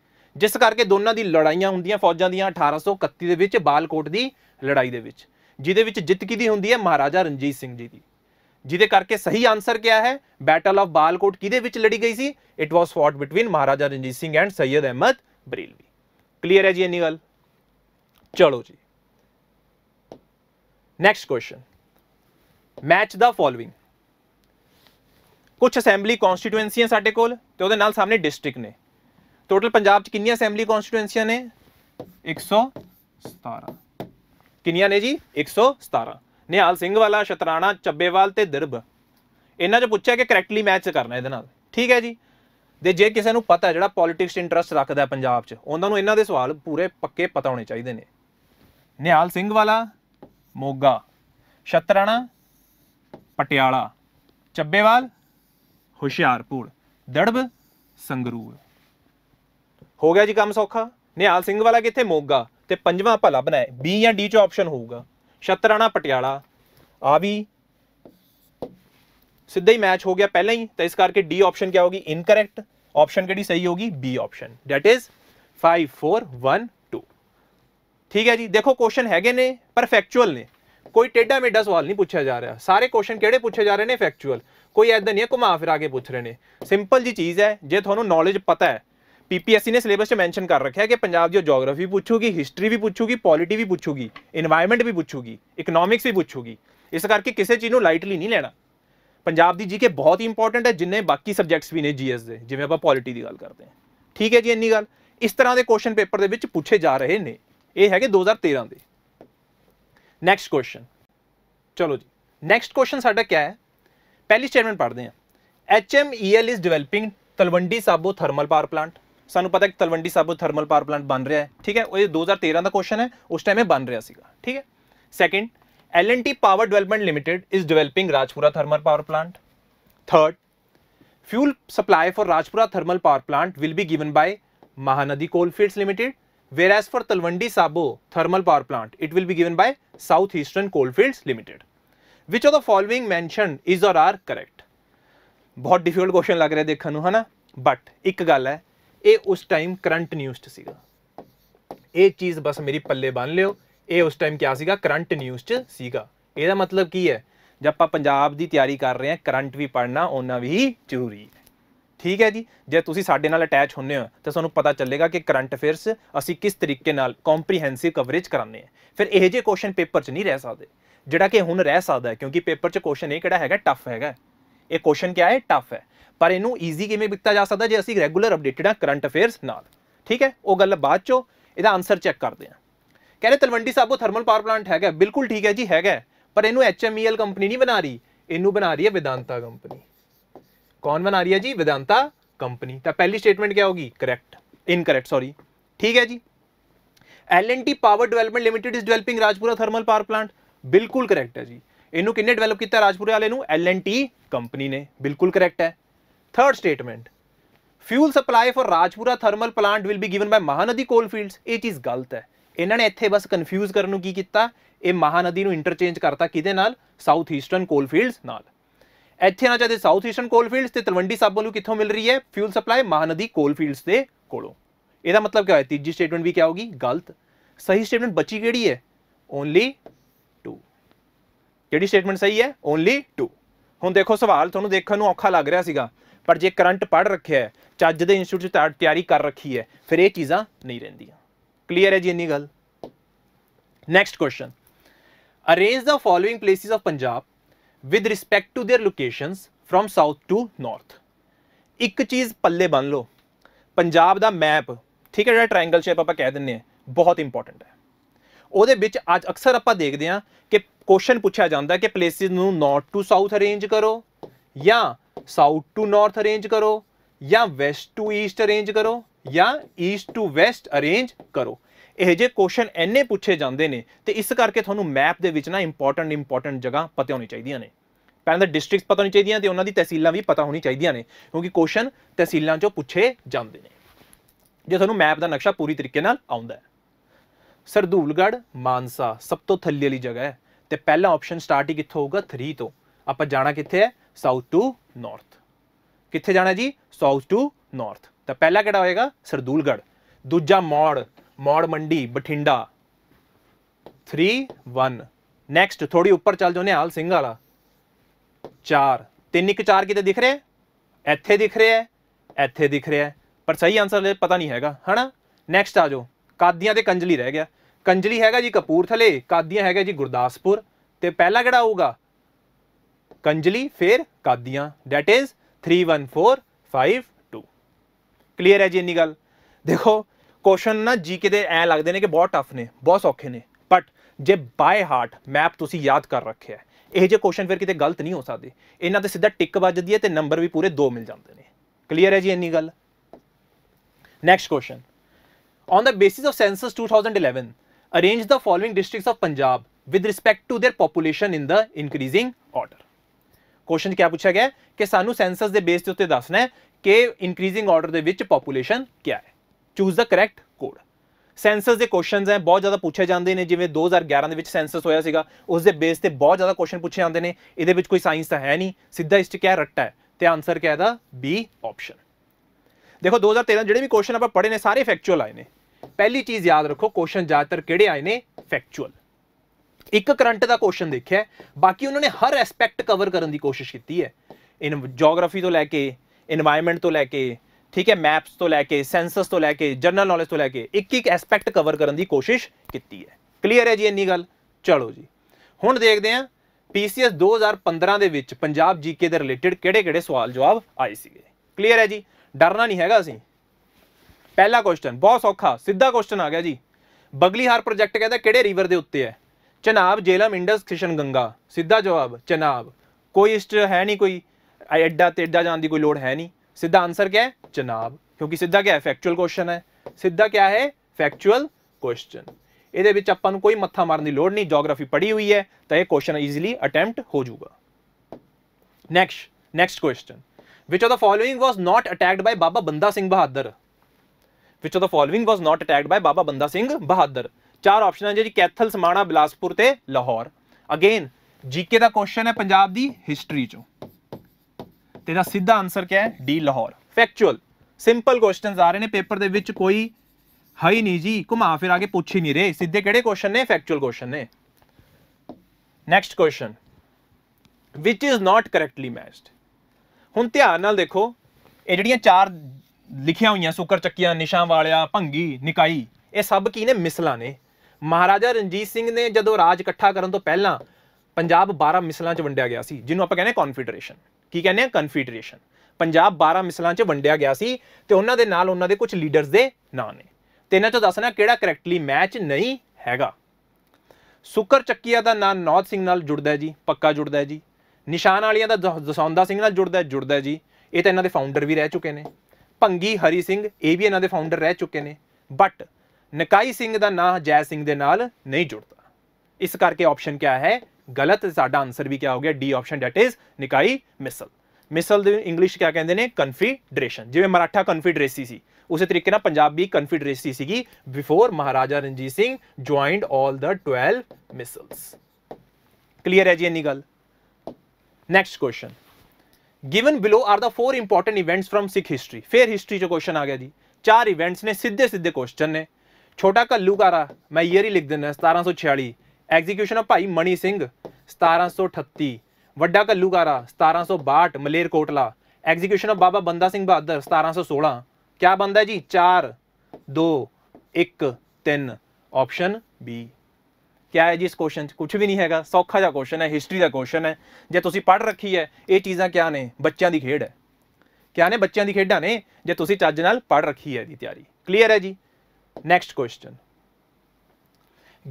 ਜਿਸ ਕਰਕੇ ਦੋਨਾਂ ਦੀ ਲੜਾਈਆਂ ਹੁੰਦੀਆਂ ਫੌਜਾਂ ਦੀਆਂ 1831 ਦੇ ਵਿੱਚ ਬਾਲਕੋਟ ਦੀ ਲੜਾਈ ਦੇ ਵਿੱਚ ਜਿਹਦੇ ਵਿੱਚ ਜਿੱਤ ਕਿਹਦੀ ਹੁੰਦੀ ਹੈ ਮਹਾਰਾਜਾ ਰਣਜੀਤ ਸਿੰਘ ਜੀ ਦੀ ਜਿਹਦੇ ਕਰਕੇ ਸਹੀ ਆਨਸਰ ਕੀ ਹੈ ਬੈਟਲ ਆਫ ਬਾਲਕੋਟ ਕਿਹਦੇ ਵਿੱਚ ਲੜੀ ਗਈ ਸੀ it was fought between Maharaja Ranjit Singh and Sayyid Ahmad Barelvi clear ਹੈ ਜੀ ਇਹ ਗੱਲ ਚਲੋ ਜੀ next question match the following ਕੁਝ ਅਸੈਂਬਲੀ ਕਨਸਟੀਟੂਐਂਸੀਆਂ ਸਾਡੇ ਕੋਲ ਤੇ ਉਹਦੇ ਨਾਲ ਸਾਹਮਣੇ ਡਿਸਟ੍ਰਿਕਟ ਨੇ ਟੋਟਲ ਪੰਜਾਬ 'ਚ ਕਿੰਨੀਆਂ ਅਸੈਂਬਲੀ ਕਨਸਟੀਟੂਐਂਸੀਆਂ ਨੇ 117 ਕਿੰਨੀਆਂ ਨੇ ਜੀ 117 ਨਿਹਾਲ ਸਿੰਘ ਵਾਲਾ ਸ਼ਤਰਾਣਾ ਚੱਬੇਵਾਲ ਤੇ ਦਿਰਬ ਇਹਨਾਂ 'ਚ ਪੁੱਛਿਆ ਕਿ ਕਰੈਕਟਲੀ ਮੈਚ ਕਰਨਾ ਇਹਦੇ ਨਾਲ ਠੀਕ ਹੈ ਜੀ ਦੇ ਜੇ ਕਿਸੇ ਨੂੰ ਪਤਾ ਜਿਹੜਾ ਪੋਲਿਟਿਕਸ ਇੰਟਰਸਟ ਰੱਖਦਾ ਪੰਜਾਬ 'ਚ ਉਹਨਾਂ ਨੂੰ ਇਹਨਾਂ ਦੇ ਸਵਾਲ ਪੂਰੇ ਪੱਕੇ ਪਤਾ ਹੋਣੇ ਚਾਹੀਦੇ ਨੇ ਨਿਹਾਲ ਸਿੰਘ ਵਾਲਾ ਮੋਗਾ ਸ਼ਤਰਾਣਾ ਪਟਿਆਲਾ ਚੱਬੇਵਾਲ ਹੁਸ਼ਿਆਰਪੁਰ ਦੜਬ ਸੰਗਰੂਰ ਹੋ ਗਿਆ ਜੀ ਕੰਮ ਸੌਖਾ ਨਿਹਾਲ ਸਿੰਘ ਵਾਲਾ ਕਿੱਥੇ ਮੋਗਾ ਤੇ ਪੰਜਵਾਂ ਆਪਾਂ ਲੱਭਣਾ ਹੈ ਬੀ ਜਾਂ ਡੀ ਚ ਆਪਸ਼ਨ ਹੋਊਗਾ ਛਤਰਾਣਾ ਪਟਿਆਲਾ ਆ ਵੀ ਸਿੱਧਾ ਹੀ ਮੈਚ ਹੋ ਗਿਆ ਪਹਿਲਾਂ ਹੀ ਤਾਂ ਇਸ ਕਰਕੇ ਡੀ ਆਪਸ਼ਨ ਕੀ ਹੋਗੀ ਇਨਕਰੈਕਟ ਆਪਸ਼ਨ ਕਿਹੜੀ ਸਹੀ ਹੋਗੀ ਬੀ ਆਪਸ਼ਨ ਥੈਟ ਇਜ਼ 5412 ਠੀਕ ਹੈ ਜੀ ਦੇਖੋ ਕੁਐਸਚਨ ਹੈਗੇ ਨੇ ਪਰ ਫੈਕਚੁਅਲ ਨੇ ਕੋਈ ਟੇਡਾ ਮੇਡਾ ਸਵਾਲ ਨਹੀਂ ਪੁੱਛਿਆ ਜਾ ਰਿਹਾ ਸਾਰੇ ਕੁਐਸਚਨ ਕਿਹੜੇ ਪੁੱਛੇ ਜਾ ਰਹੇ ਨੇ ਫੈਕਚੁਅਲ ਕੋਈ ਐਦਾਂ ਨਹੀਂ ਹੈ ਘੁਮਾ ਫਿਰਾ ਕੇ ਪੁੱਛ ਰਹੇ ਨੇ ਸਿੰਪਲ ਜੀ ਚੀਜ਼ ਹੈ ਜੇ ਤੁਹਾਨੂੰ ਨੌਲੇਜ ਪਤਾ ਹੈ ਪੀਪੀਐਸਸੀ ਨੇ ਸਿਲੇਬਸ 'ਚ ਮੈਂਸ਼ਨ ਕਰ ਰੱਖਿਆ ਕਿ ਪੰਜਾਬ ਦੀ ਜੀਓਗ੍ਰਾਫੀ ਪੁੱਛੂਗੀ ਹਿਸਟਰੀ ਵੀ ਪੁੱਛੂਗੀ ਪੋਲਿਟੀ ਵੀ ਪੁੱਛੂਗੀ এনवायरमेंट ਵੀ ਪੁੱਛੂਗੀ ਇਕਨੋਮਿਕਸ ਵੀ ਪੁੱਛੂਗੀ ਇਸ ਕਰਕੇ ਕਿਸੇ ਚੀਜ਼ ਨੂੰ ਲਾਈਟਲੀ ਨਹੀਂ ਲੈਣਾ ਪੰਜਾਬ ਦੀ ਜੀਕੇ ਬਹੁਤ ਹੀ ਇੰਪੋਰਟੈਂਟ ਹੈ ਜਿੰਨੇ ਬਾਕੀ ਸਬਜੈਕਟਸ ਵੀ ਨੇ ਜੀਐਸ ਦੇ ਜਿਵੇਂ ਆਪਾਂ ਪੋਲਿਟੀ ਦੀ ਗੱਲ ਕਰਦੇ ਹਾਂ ਠੀਕ ਹੈ ਜੀ ਇੰਨੀ ਗੱਲ ਇਸ ਤਰ੍ਹਾਂ ਦੇ ਕੁਐਸਚਨ ਪੇਪਰ ਦੇ ਵਿੱਚ ਪੁੱਛੇ ਜਾ ਰਹੇ ਨੇ ਇਹ ਹੈਗੇ 2013 ਦੇ ਨੈਕਸਟ ਕੁਐਸਚਨ ਚਲੋ ਜੀ ਨੈਕਸਟ ਕੁਐਸਚਨ ਸਾਡਾ ਕੀ ਹੈ पहली स्टेटमेंट पढ़ते हैं H M E L is developing Talwandi Sabo thermal power plant सूँ पता कि Talwandi Sabo thermal power plant बन रहा है ठीक है वो दो हज़ार तेरह का क्वेश्चन है उस टाइम में बन रहा है ठीक है second L and T power development limited is developing Rajpura thermal power plant third fuel supply for Rajpura thermal power plant will be given by Mahanadi coalfields limited whereas for Talwandi Sabo thermal power plant it will be given by south eastern coalfields limited which of the following mention is or are correct ਬਹੁਤ difficult question ਲੱਗ ਰਿਹਾ ਦੇਖਣ ਨੂੰ ਹਨਾ but ਇੱਕ ਗੱਲ ਹੈ ਇਹ ਉਸ ਟਾਈਮ ਕਰੰਟ ਨਿਊਜ਼ 'ਚ ਸੀਗਾ ਇਹ ਚੀਜ਼ ਬਸ ਮੇਰੀ ਪੱਲੇ ਬੰਨ ਲਿਓ ਇਹ ਉਸ ਟਾਈਮ ਕੀ ਸੀਗਾ ਕਰੰਟ ਨਿਊਜ਼ 'ਚ ਸੀਗਾ ਇਹਦਾ ਮਤਲਬ ਕੀ ਹੈ ਜੇ ਆਪਾਂ ਪੰਜਾਬ ਦੀ ਤਿਆਰੀ ਕਰ ਰਹੇ ਹਾਂ ਕਰੰਟ ਵੀ ਪੜਨਾ ਉਹਨਾਂ ਵੀ ਜ਼ਰੂਰੀ ਹੈ ਠੀਕ ਹੈ ਜੀ ਜੇ ਤੁਸੀਂ ਸਾਡੇ ਨਾਲ ਅਟੈਚ ਹੁੰਨੇ ਹੋ ਤਾਂ ਤੁਹਾਨੂੰ ਪਤਾ ਚੱਲੇਗਾ ਕਿ ਕਰੰਟ ਅਫੇਅਰਸ ਅਸੀਂ ਕਿਸ ਤਰੀਕੇ ਨਾਲ ਕੰਪਰੀਹੈਂਸਿਵ ਕਵਰੇਜ ਕਰਾਉਂਦੇ ਹਾਂ ਫਿਰ ਇਹ ਜੇ ਕੁਐਸਚਨ ਪੇਪਰ 'ਚ ਨਹੀਂ ਰਹਿ ਸਕਦੇ ਜਿਹੜਾ ਕਿ ਹੁਣ ਰਹਿ ਸਕਦਾ ਹੈ ਕਿਉਂਕਿ ਪੇਪਰ 'ਚ ਕੁਐਸਚਨ ਇਹ ਕਿਹੜਾ ਹੈਗਾ ਟਫ ਹੈਗਾ ਇਹ ਕੁਐਸਚਨ ਕਿਹਾ ਹੈ ਟਫ ਹੈ ਪਰ ਇਹਨੂੰ ਈਜ਼ੀ ਕਿਵੇਂ ਬਿਕਤਾ ਜਾ ਸਕਦਾ ਜੇ ਅਸੀਂ ਰੈਗੂਲਰ ਅਪਡੇਟਡ ਆ ਕਰੰਟ ਅਫੇਅਰਸ ਨਾਲ ਠੀਕ ਹੈ ਉਹ ਗੱਲ ਬਾਅਦ 'ਚ ਇਹਦਾ ਆਨਸਰ ਚੈੱਕ ਕਰਦੇ ਆ ਕਹਿੰਦੇ Talwandi Sabo thermal power plant ਹੈਗਾ ਬਿਲਕੁਲ ਠੀਕ ਹੈ ਜੀ ਹੈਗਾ ਪਰ ਇਹਨੂੰ ਐਚਐਮਈਐਲ ਕੰਪਨੀ e ਨਹੀਂ ਬਣਾ ਰਹੀ ਇਹਨੂੰ ਬਣਾ ਰਹੀ ਹੈ ਵਿਦਾਂਤਾ ਕੰਪਨੀ ਕੌਣ ਬਣਾ ਰਹੀ ਹੈ ਜੀ ਵਿਦਾਂਤਾ ਕੰਪਨੀ ਤਾਂ ਪਹਿਲੀ ਸਟੇਟਮੈਂਟ ਕੀ ਹੋਗੀ ਕਰੈਕਟ ਇਨਕਰੈਕਟ ਸੌਰੀ ਠੀਕ ਹੈ ਜੀ L and T power development limited is developing Rajpura thermal power plant ਬਿਲਕੁਲ ਕਰੈਕਟ ਹੈ ਜੀ ਇਹਨੂੰ ਕਿੰਨੇ ਡਿਵੈਲਪ ਕੀਤਾ ਰਾਜਪੁਰੇ ਵਾਲੇ ਨੂੰ ਐਲਐਨਟੀ ਕੰਪਨੀ ਨੇ ਬਿਲਕੁਲ ਕਰੈਕਟ ਹੈ third statement fuel supply for Rajpura thermal plant will be given by Mahanadi coalfields ਇਹ ਚੀਜ਼ ਗਲਤ ਹੈ ਇਹਨਾਂ ਨੇ ਇੱਥੇ ਬਸ ਕਨਫਿਊਜ਼ ਕਰਨ ਨੂੰ ਕੀ ਕੀਤਾ ਇਹ ਮਹਾਨਦੀ ਨੂੰ ਇੰਟਰਚੇਂਜ ਕਰਤਾ ਕਿਹਦੇ ਨਾਲ ਸਾਊਥ ਈਸਟਰਨ ਕੋਲ ਫੀਲਡਸ ਨਾਲ ਇੱਥੇ ਨਾ ਚਾਹਦੇ ਸਾਊਥ ਈਸਟਰਨ ਕੋਲ ਫੀਲਡਸ ਤੇ ਤਲਵੰਡੀ ਸਾਬੋ ਨੂੰ ਕਿੱਥੋਂ ਮਿਲ ਰਹੀ ਹੈ ਫਿਊਲ ਸਪਲਾਈ ਮਹਾਨਦੀ ਕੋਲ ਫੀਲਡਸ ਦੇ ਕੋਲੋਂ ਇਹਦਾ ਮਤਲਬ ਕੀ ਹੋਇਆ ਤੀਜੀ ਸਟੇਟਮੈਂਟ ਵੀ ਕੀ ਹੋਗੀ ਗਲਤ ਸਹੀ ਸਟੇਟਮੈਂਟ ਬਚੀ ਕਿਹੜੀ ਹੈ ਓਨਲੀ ਕਿਹੜੀ ਸਟੇਟਮੈਂਟ ਸਹੀ ਹੈ ਓਨਲੀ 2 ਹੁਣ ਦੇਖੋ ਸਵਾਲ ਤੁਹਾਨੂੰ ਦੇਖਣ ਨੂੰ ਔਖਾ ਲੱਗ ਰਿਹਾ ਸੀਗਾ ਪਰ ਜੇ ਕਰੰਟ ਪੜ ਰੱਖਿਆ ਹੈ ਚੱਜ ਦੇ ਇੰਸਟੀਚਿਊਟ ਚ ਤਿਆਰੀ ਕਰ ਰੱਖੀ ਹੈ ਫਿਰ ਇਹ ਚੀਜ਼ਾਂ ਨਹੀਂ ਰਹਿੰਦੀਆਂ ਕਲੀਅਰ ਹੈ ਜੀ ਇੰਨੀ ਗੱਲ next question arrange the following places of Punjab with respect to their locations from south to north ਇੱਕ ਚੀਜ਼ ਪੱਲੇ ਬੰਨ ਲਓ ਪੰਜਾਬ ਦਾ ਮੈਪ ਠੀਕ ਹੈ ਜਿਹੜਾ ਟ੍ਰਾਇੰਗਲ ਸ਼ੇਪ ਆਪਾਂ ਕਹਿ ਦਿੰਨੇ ਆ ਬਹੁਤ ਇੰਪੋਰਟੈਂਟ ਹੈ ਉਹਦੇ ਵਿੱਚ ਅੱਜ ਅਕਸਰ ਆਪਾਂ ਦੇਖਦੇ ਆ ਕਿ ਕੁਐਸਚਨ ਪੁੱਛਿਆ ਜਾਂਦਾ ਕਿ ਪਲੇਸਿਸ ਨੂੰ ਨਾਰਥ ਟੂ ਸਾਊਥ ਅਰੇਂਜ ਕਰੋ ਜਾਂ ਸਾਊਥ ਟੂ ਨਾਰਥ ਅਰੇਂਜ ਕਰੋ ਜਾਂ ਵੈਸਟ ਟੂ ਈਸਟ ਅਰੇਂਜ ਕਰੋ ਜਾਂ ਈਸਟ ਟੂ ਵੈਸਟ ਅਰੇਂਜ ਕਰੋ ਇਹ ਜੇ ਕੁਐਸਚਨ ਐਨੇ ਪੁੱਛੇ ਜਾਂਦੇ ਨੇ ਤੇ ਇਸ ਕਰਕੇ ਤੁਹਾਨੂੰ ਮੈਪ ਦੇ ਵਿੱਚ ਨਾ ਇੰਪੋਰਟੈਂਟ ਇੰਪੋਰਟੈਂਟ ਜਗ੍ਹਾ ਪਤਾ ਹੋਣੀ ਚਾਹੀਦੀਆਂ ਨੇ ਪਹਿਲਾਂ ਤਾਂ ਡਿਸਟ੍ਰਿਕਟਸ ਪਤਾ ਹੋਣੀ ਚਾਹੀਦੀਆਂ ਤੇ ਉਹਨਾਂ ਦੀ ਤਹਿਸੀਲਾਂ ਵੀ ਪਤਾ ਹੋਣੀ ਚਾਹੀਦੀਆਂ ਨੇ ਕਿਉਂਕਿ ਕੁਐਸਚਨ ਤਹਿਸੀਲਾਂ 'ਚੋਂ ਪੁੱਛੇ ਜਾਂਦੇ ਨੇ ਜੇ ਤੁਹਾਨੂੰ ਮੈਪ ਦਾ ਨਕਸ਼ਾ ਪੂਰੀ ਤਰੀਕੇ ਨਾਲ ਆਉਂਦਾ ਹੈ ਸਰਦੂਲਗੜ੍ਹ ਮਾਨਸਾ ਸਭ ਤੋਂ ਥੱਲੇ ਵਾਲੀ ਜਗ੍ਹਾ ਹੈ ਤੇ ਪਹਿਲਾ ਆਪਸ਼ਨ ਸਟਾਰਟ ਹੀ ਕਿੱਥੋਂ ਹੋਊਗਾ 3 ਤੋਂ ਆਪਾਂ ਜਾਣਾ ਕਿੱਥੇ ਹੈ ਸਾਊਥ ਟੂ ਨਾਰਥ ਕਿੱਥੇ ਜਾਣਾ ਜੀ ਸਾਊਥ ਟੂ ਨਾਰਥ ਤਾਂ ਪਹਿਲਾ ਕਿਹੜਾ ਹੋਏਗਾ ਸਰਦੂਲਗੜ੍ਹ ਦੂਜਾ ਮੌੜ ਮੌੜ ਮੰਡੀ ਬਠਿੰਡਾ 3 1 ਨੈਕਸਟ ਥੋੜੀ ਉੱਪਰ ਚੱਲ ਜਾਓ ਹਾਲ ਸਿੰਘ ਵਾਲਾ 4 3 ਇੱਕ 4 ਕਿਤੇ ਦਿਖ ਰਿਹਾ ਇੱਥੇ ਦਿਖ ਰਿਹਾ ਇੱਥੇ ਦਿਖ ਰਿਹਾ ਪਰ ਸਹੀ ਆਨਸਰ ਪਤਾ ਨਹੀਂ ਹੈਗਾ ਹਨਾ ਨੈਕਸਟ ਆ ਜਾਓ ਕਾਦੀਆਂ ਤੇ ਕੰਜਲੀ ਰਹਿ ਗਿਆ ਕੰਜਲੀ ਹੈਗਾ ਜੀ ਕਪੂਰਥਲੇ ਕਾਦੀਆਂ ਹੈਗਾ ਜੀ ਗੁਰਦਾਸਪੁਰ ਤੇ ਪਹਿਲਾ ਕਿਹੜਾ ਆਊਗਾ ਕੰਜਲੀ ਫਿਰ ਕਾਦੀਆਂ ਥੈਟ ਇਜ਼ 31452 ਕਲੀਅਰ ਹੈ ਜੀ ਇੰਨੀ ਗੱਲ ਦੇਖੋ ਕੁਐਸਚਨ ਨਾ ਜੀਕੇ ਦੇ ਐ ਲੱਗਦੇ ਨੇ ਕਿ ਬਹੁਤ ਟਫ ਨੇ ਬਹੁਤ ਔਖੇ ਨੇ ਬਟ ਜੇ ਬਾਈ ਹਾਰਟ ਮੈਪ ਤੁਸੀਂ ਯਾਦ ਕਰ ਰੱਖਿਆ ਇਹ ਜੇ ਕੁਐਸਚਨ ਫਿਰ ਕਿਤੇ ਗਲਤ ਨਹੀਂ ਹੋ ਸਕਦੇ ਇਹਨਾਂ ਤੇ ਸਿੱਧਾ ਟਿਕ ਵੱਜਦੀ ਹੈ ਤੇ ਨੰਬਰ ਵੀ ਪੂਰੇ 2 ਮਿਲ ਜਾਂਦੇ ਨੇ ਕਲੀਅਰ ਹੈ ਜੀ ਇੰਨੀ ਗੱਲ next question On the basis of Census 2011, arrange the following districts of Punjab with respect to their population in the increasing order. Question ਕਿਆ ਪੁੱਛਿਆ ਗਿਆ ਕਿ ਸਾਨੂੰ ਸੈਂਸਸ ਦੇ ਬੇਸ ਦੇ ਉੱਤੇ ਦੱਸਣਾ ਹੈ ਕਿ ਇਨਕਰੀਜ਼ਿੰਗ ਆਰਡਰ ਦੇ ਵਿੱਚ ਪੋਪੂਲੇਸ਼ਨ ਕਿਆ ਹੈ choose the correct code census ਦੇ ਕੁਐਸਚਨਸ ਹੈ ਬਹੁਤ ਜ਼ਿਆਦਾ ਪੁੱਛੇ ਜਾਂਦੇ ਨੇ ਜਿਵੇਂ 2011 ਦੇ ਵਿੱਚ ਸੈਂਸਸ ਹੋਇਆ ਸੀਗਾ ਉਸ ਦੇ ਬੇਸ ਤੇ ਬਹੁਤ ਜ਼ਿਆਦਾ ਕੁਐਸਚਨ ਪੁੱਛੇ ਜਾਂਦੇ ਨੇ ਇਹਦੇ ਵਿੱਚ ਕੋਈ ਸਾਇੰਸ ਤਾਂ ਹੈ ਨਹੀਂ ਸਿੱਧਾ ਇਸਟ ਕਿਆ ਰੱਟਾ ਹੈ ਤੇ ਆਨਸਰ ਕਿਆ ਇਹਦਾ ਬੀ ਆਪਸ਼ਨ ਦੇਖੋ 2013 ਜਿਹੜੇ ਵੀ ਕੁਐਸਚਨ ਆਪਾਂ ਪੜ੍ਹੇ ਨੇ ਸਾਰੇ ਫੈਕਚੁਅਲ ਆਏ ਨੇ ਪਹਿਲੀ ਚੀਜ਼ ਯਾਦ ਰੱਖੋ ਕੁਐਸਚਨ ਜ਼ਿਆਦਾਤਰ ਕਿਹੜੇ ਆਏ ਨੇ ਫੈਕਚੁਅਲ ਇੱਕ ਕਰੰਟ ਦਾ ਕੁਐਸਚਨ ਦੇਖਿਆ ਬਾਕੀ ਉਹਨਾਂ ਨੇ ਹਰ ਐਸਪੈਕਟ ਕਵਰ ਕਰਨ ਦੀ ਕੋਸ਼ਿਸ਼ ਕੀਤੀ ਹੈ ਇਨ ਜੀਓਗ੍ਰਾਫੀ ਤੋਂ ਲੈ ਕੇ এনवायरमेंट ਤੋਂ ਲੈ ਕੇ ਠੀਕ ਹੈ ਮੈਪਸ ਤੋਂ ਲੈ ਕੇ ਸੈਂਸਸ ਤੋਂ ਲੈ ਕੇ ਜਨਰਲ ਨੌਲੇਜ ਤੋਂ ਲੈ ਕੇ ਇੱਕ ਇੱਕ ਐਸਪੈਕਟ ਕਵਰ ਕਰਨ ਦੀ ਕੋਸ਼ਿਸ਼ ਕੀਤੀ ਹੈ ਕਲੀਅਰ ਹੈ ਜੀ ਇੰਨੀ ਗੱਲ ਚਲੋ ਜੀ ਹੁਣ ਦੇਖਦੇ ਹਾਂ ਪੀਸੀਐਸ 2015 ਦੇ ਵਿੱਚ ਪੰਜਾਬ ਜੀਕੇ ਦੇ ਰਿਲੇਟਡ ਕਿਹੜੇ-ਕਿਹੜੇ ਸਵਾਲ ਜਵਾਬ ਆਏ ਸੀਗੇ ਕਲੀਅਰ ਹੈ ਜੀ ਡਰਨਾ ਨਹੀਂ ਹੈਗਾ ਅਸੀਂ ਪਹਿਲਾ ਕੁਐਸਚਨ ਬਹੁਤ ਸੌਖਾ ਸਿੱਧਾ ਕੁਐਸਚਨ ਆ ਗਿਆ ਜੀ ਬਗਲੀਹਾਰ ਪ੍ਰੋਜੈਕਟ ਕਹਿੰਦਾ ਕਿਹੜੇ ਰਿਵਰ ਦੇ ਉੱਤੇ ਹੈ ਚਨਾਬ ਜੇਲਮ ਇੰਡਸ ਕ੍ਰਿਸ਼ਨ ਗੰਗਾ ਸਿੱਧਾ ਜਵਾਬ ਚਨਾਬ ਕੋਈ ਇਸ ਹੈ ਨਹੀਂ ਕੋਈ ਐਡਾ ਤੇਡਾ ਜਾਣ ਦੀ ਕੋਈ ਲੋੜ ਹੈ ਨਹੀਂ ਸਿੱਧਾ ਆਨਸਰ ਕੀ ਹੈ ਚਨਾਬ ਕਿਉਂਕਿ ਸਿੱਧਾ ਕੀ ਹੈ ਫੈਕਚੁਅਲ ਕੁਐਸਚਨ ਹੈ ਸਿੱਧਾ ਕੀ ਹੈ ਫੈਕਚੁਅਲ ਕੁਐਸਚਨ ਇਹਦੇ ਵਿੱਚ ਆਪਾਂ ਨੂੰ ਕੋਈ ਮੱਥਾ ਮਾਰਨ ਦੀ ਲੋੜ ਨਹੀਂ ਜੀਓਗ੍ਰਾਫੀ ਪੜ੍ਹੀ ਹੋਈ ਹੈ ਤਾਂ ਇਹ ਕੁਐਸਚਨ ਈਜ਼ੀਲੀ ਅਟੈਂਪਟ ਹੋ ਜਾਊਗਾ next next question which of the following was not attacked by Baba Banda Singh Bahadur which of the following was not attacked by Baba Banda Singh Bahadur ਚਾਰ ਆਪਸ਼ਨਾਂ ਹੈ ਜੀ ਕੈਥਲ ਸਮਾਣਾ ਬਲਾਸਪੁਰ ਤੇ ਲਾਹੌਰ ਅਗੇਨ ਜੀਕੇ ਦਾ ਕੁਐਸਚਨ ਹੈ ਪੰਜਾਬ ਦੀ ਹਿਸਟਰੀ ਚੋਂ ਤੇ ਦਾ ਸਿੱਧਾ ਆਨਸਰ ਕੀ ਹੈ D Lahore factual simple questions ਆ ਰਹੇ ਨੇ ਪੇਪਰ ਦੇ ਵਿੱਚ ਕੋਈ ਹੈ ਨਹੀਂ ਜੀ ਘੁਮਾ ਫਿਰ ਆਗੇ ਪੁੱਛ ਹੀ ਨਹੀਂ ਰਹੇ ਸਿੱਧੇ ਕਿਹੜੇ ਕੁਐਸਚਨ ਨੇ ਫੈਕਚੁਅਲ ਕੁਐਸਚਨ ਨੇ next question which is not correctly matched ਹੁਣ ਧਿਆਨ ਨਾਲ ਦੇਖੋ ਇਹ ਜਿਹੜੀਆਂ ਚਾਰ ਲਿਖੀਆਂ ਹੋਈਆਂ ਸੁਕਰ ਚੱਕੀਆਂ ਨਿਸ਼ਾਂ ਵਾਲਿਆ ਭੰਗੀ ਨਿਕਾਈ ਇਹ ਸਭ ਕੀ ਨੇ ਮਿਸਲਾਂ ਨੇ ਮਹਾਰਾਜਾ ਰਣਜੀਤ ਸਿੰਘ ਨੇ ਜਦੋਂ ਰਾਜ ਇਕੱਠਾ ਕਰਨ ਤੋਂ ਪਹਿਲਾਂ ਪੰਜਾਬ 12 ਮਿਸਲਾਂ 'ਚ ਵੰਡਿਆ ਗਿਆ ਸੀ ਜਿਹਨੂੰ ਆਪਾਂ ਕਹਿੰਦੇ ਕਨਫੈਡਰੇਸ਼ਨ ਕੀ ਕਹਿੰਦੇ ਆ ਕਨਫੈਡਰੇਸ਼ਨ ਪੰਜਾਬ 12 ਮਿਸਲਾਂ 'ਚ ਵੰਡਿਆ ਗਿਆ ਸੀ ਤੇ ਉਹਨਾਂ ਦੇ ਨਾਲ ਉਹਨਾਂ ਦੇ ਕੁਝ ਲੀਡਰਸ ਦੇ ਨਾਂ ਨੇ ਤੇ ਇਹਨਾਂ 'ਚੋਂ ਦੱਸਣਾ ਕਿਹੜਾ ਕਰੈਕਟਲੀ ਮੈਚ ਨਹੀਂ ਹੈਗਾ ਸੁਕਰ ਚੱਕੀਆ ਦਾ ਨਾਂ ਨੌਤ ਸਿੰਘ ਨਾਲ ਜੁੜਦਾ ਹੈ ਜੀ ਪੱਕਾ ਜੁੜਦਾ ਹੈ ਜੀ ਨਿਸ਼ਾਨ ਵਾਲੀਆਂ ਦਾ ਦਸੌਂਦਾ ਸਿੰਘ ਨਾਲ ਜੁੜਦਾ ਜੁੜਦਾ ਜੀ ਇਹ ਤਾਂ ਇਹਨਾਂ ਦੇ ਫਾਊਂਡਰ ਵੀ ਰਹਿ ਚੁੱਕੇ ਨੇ ਭੰਗੀ ਹਰੀ ਸਿੰਘ ਇਹ ਵੀ ਇਹਨਾਂ ਦੇ ਫਾਊਂਡਰ ਰਹਿ ਚੁੱਕੇ ਨੇ ਬਟ ਨਕਾਈ ਸਿੰਘ ਦਾ ਨਾਂ ਜੈ ਸਿੰਘ ਦੇ ਨਾਲ ਨਹੀਂ ਜੁੜਦਾ ਇਸ ਕਰਕੇ ਆਪਸ਼ਨ ਕਿਆ ਹੈ ਗਲਤ ਸਾਡਾ ਆਨਸਰ ਵੀ ਕਿਆ ਹੋ ਗਿਆ D option that is Nakai misl misl ਦੇ ਇੰਗਲਿਸ਼ ਕਿਆ ਕਹਿੰਦੇ ਨੇ ਕਨਫੀਡਰੇਸ਼ਨ ਜਿਵੇਂ ਮਰਾਠਾ ਕਨਫੀਡਰੇਸੀ ਸੀ ਉਸੇ ਤਰੀਕੇ ਨਾਲ ਪੰਜਾਬ ਵੀ ਕਨਫੀਡਰੇਸੀ ਸੀਗੀ before Maharaja Ranjit Singh joined all the 12 misls clear ਹੈ ਜੀ ਇੰਨੀ ਗੱਲ next question given below are the four important events from Sikh history ਫੇਰ ਹਿਸਟਰੀ ਚੋਂ ਕੁਐਸਚਨ ਆ ਗਿਆ ਜੀ ਚਾਰ ਇਵੈਂਟਸ ਨੇ ਸਿੱਧੇ ਸਿੱਧੇ ਕੁਐਸਚਨ ਨੇ ਛੋਟਾ ਕੱਲੂਕਾਰਾ ਮੈਂ ਈਅਰ ਹੀ ਲਿਖ ਦਿੰਦਾ 1746 ਐਗਜ਼ੀਕਿਊਸ਼ਨ ਆਫ ਭਾਈ ਮਣੀ ਸਿੰਘ 1738 ਵੱਡਾ ਕੱਲੂਕਾਰਾ 1762 ਮਲੇਰਕੋਟਲਾ ਐਗਜ਼ੀਕਿਊਸ਼ਨ ਆਫ ਬਾਬਾ ਬੰਦਾ ਸਿੰਘ ਬਹਾਦਰ 1716 ਕਿਆ ਬੰਦਾ ਜੀ 4 2 1 3 ਆਪਸ਼ਨ ਬੀ ਕਿਆ ਹੈ ਜੀ ਇਸ ਕੁਐਸਚਨ 'ਚ ਕੁਝ ਵੀ ਨਹੀਂ ਹੈਗਾ ਸੌਖਾ ਜਿਹਾ ਕੁਐਸਚਨ ਹੈ ਹਿਸਟਰੀ ਦਾ ਕੁਐਸਚਨ ਹੈ ਜੇ ਤੁਸੀਂ ਪੜ੍ਹ ਰੱਖੀ ਹੈ ਇਹ ਚੀਜ਼ਾਂ ਕਿਆ ਨੇ ਬੱਚਿਆਂ ਦੀ ਖੇਡ ਹੈ ਕਿਆ ਨੇ ਬੱਚਿਆਂ ਦੀ ਖੇਡਾਂ ਨੇ ਜੇ ਤੁਸੀਂ ਚੱਜ ਨਾਲ ਪੜ੍ਹ ਰੱਖੀ ਹੈ ਇਹਦੀ ਤਿਆਰੀ ਕਲੀਅਰ ਹੈ ਜੀ next question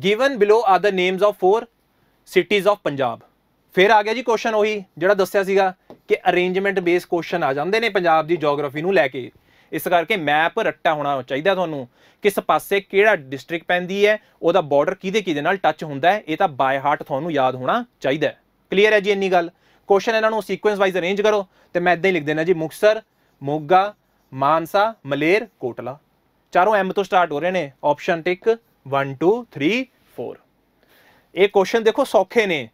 given below are the names of four cities of Punjab ਫਿਰ ਆ ਗਿਆ ਜੀ ਕੁਐਸਚਨ ਉਹੀ ਜਿਹੜਾ ਦੱਸਿਆ ਸੀਗਾ ਕਿ ਅਰੇਂਜਮੈਂਟ ਬੇਸ ਕੁਐਸਚਨ ਆ ਜਾਂਦੇ ਨੇ ਪੰਜਾਬ ਦੀ ਜੀਓਗ੍ਰਾਫੀ ਨੂੰ ਲੈ ਕੇ ਇਸ ਕਰਕੇ ਮੈਪ ਰੱਟਾ ਹੋਣਾ ਚਾਹੀਦਾ ਤੁਹਾਨੂੰ ਕਿਸ ਪਾਸੇ ਕਿਹੜਾ ਡਿਸਟ੍ਰਿਕਟ ਪੈਂਦੀ ਹੈ ਉਹਦਾ ਬਾਰਡਰ ਕਿਹਦੇ ਕਿਹਦੇ ਨਾਲ ਟੱਚ ਹੁੰਦਾ ਹੈ ਇਹ ਤਾਂ ਬਾਈ ਹਾਰਟ ਤੁਹਾਨੂੰ ਯਾਦ ਹੋਣਾ ਚਾਹੀਦਾ ਹੈ ਕਲੀਅਰ ਹੈ ਜੀ ਇੰਨੀ ਗੱਲ ਕੁਐਸਚਨ ਇਹਨਾਂ ਨੂੰ ਸੀਕੁਐਂਸ ਵਾਈਜ਼ ਅਰੇਂਜ ਕਰੋ ਤੇ ਮੈਂ ਇਦਾਂ ਹੀ ਲਿਖ ਦੇਣਾ ਜੀ ਮੁਕਸਰ ਮੋਗਾ ਮਾਨਸਾ ਮਲੇਰ ਕੋਟਲਾ ਚਾਰੋਂ ਐਮ ਤੋਂ ਸਟਾਰਟ ਹੋ ਰਹੇ ਨੇ ਆਪਸ਼ਨ ਟਿਕ 1 2 3 4 ਇਹ ਕੁਐਸਚਨ ਦੇਖੋ ਸੌਖੇ ਨੇ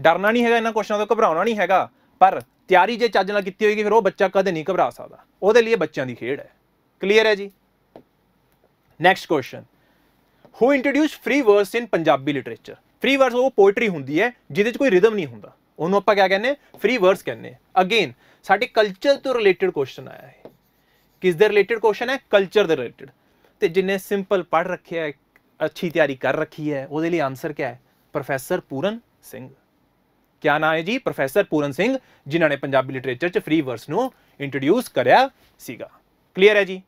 ਡਰਨਾ ਨਹੀਂ ਹੈਗਾ ਇਹਨਾਂ ਕੁਐਸਚਨਾਂ ਤੋਂ ਘਬਰਾਉਣਾ ਨਹੀਂ ਹੈਗਾ ਪਰ ਤਿਆਰੀ ਜੇ ਚੱਜ ਨਾਲ ਕੀਤੀ ਹੋਏਗੀ ਫਿਰ ਉਹ ਬੱਚਾ ਕਦੇ ਨਹੀਂ ਘਬਰਾ ਸਕਦਾ ਉਹਦੇ ਲਈ ਬੱਚਿਆਂ ਦੀ ਖੇਡ ਹੈ ਕਲੀਅਰ ਹੈ ਜੀ next question who introduced free verse in Punjabi literature free verse ਉਹ ਪੋਇਟਰੀ ਹੁੰਦੀ ਹੈ ਜਿਹਦੇ ਵਿੱਚ ਕੋਈ ਰਿਦਮ ਨਹੀਂ ਹੁੰਦਾ ਉਹਨੂੰ ਆਪਾਂ ਕਿਆ ਕਹਿੰਦੇ ਫ੍ਰੀ ਵਰਸ ਕਹਿੰਦੇ ਅਗੇਨ ਸਾਡੇ ਕਲਚਰ ਤੋਂ ਰਿਲੇਟਡ ਕੁਐਸਚਨ ਆਇਆ ਹੈ ਕਿਸ ਦੇ ਰਿਲੇਟਡ ਕੁਐਸਚਨ ਹੈ ਕਲਚਰ ਦੇ ਰਿਲੇਟਡ ਤੇ ਜਿਨੇ ਸਿੰਪਲ ਪੜ ਰੱਖਿਆ ਹੈ ਅੱਛੀ ਤਿਆਰੀ ਕਰ ਰੱਖੀ ਹੈ ਉਹਦੇ ਲਈ ਆਨਸਰ ਕਿਆ ਹੈ ਪ੍ਰੋਫੈਸਰ ਪੂਰਨ ਸਿੰਘ ਕਿਆ ਨਾਮ ਹੈ ਜੀ ਪ੍ਰੋਫੈਸਰ ਪੂਰਨ ਸਿੰਘ ਜਿਨ੍ਹਾਂ ਨੇ ਪੰਜਾਬੀ ਲਿਟਰੇਚਰ 'ਚ ਫ੍ਰੀ ਵਰਸ ਨੂੰ ਇੰਟਰੋਡਿਊਸ ਕਰਿਆ ਸੀਗਾ ਕਲੀਅਰ ਹੈ ਜੀ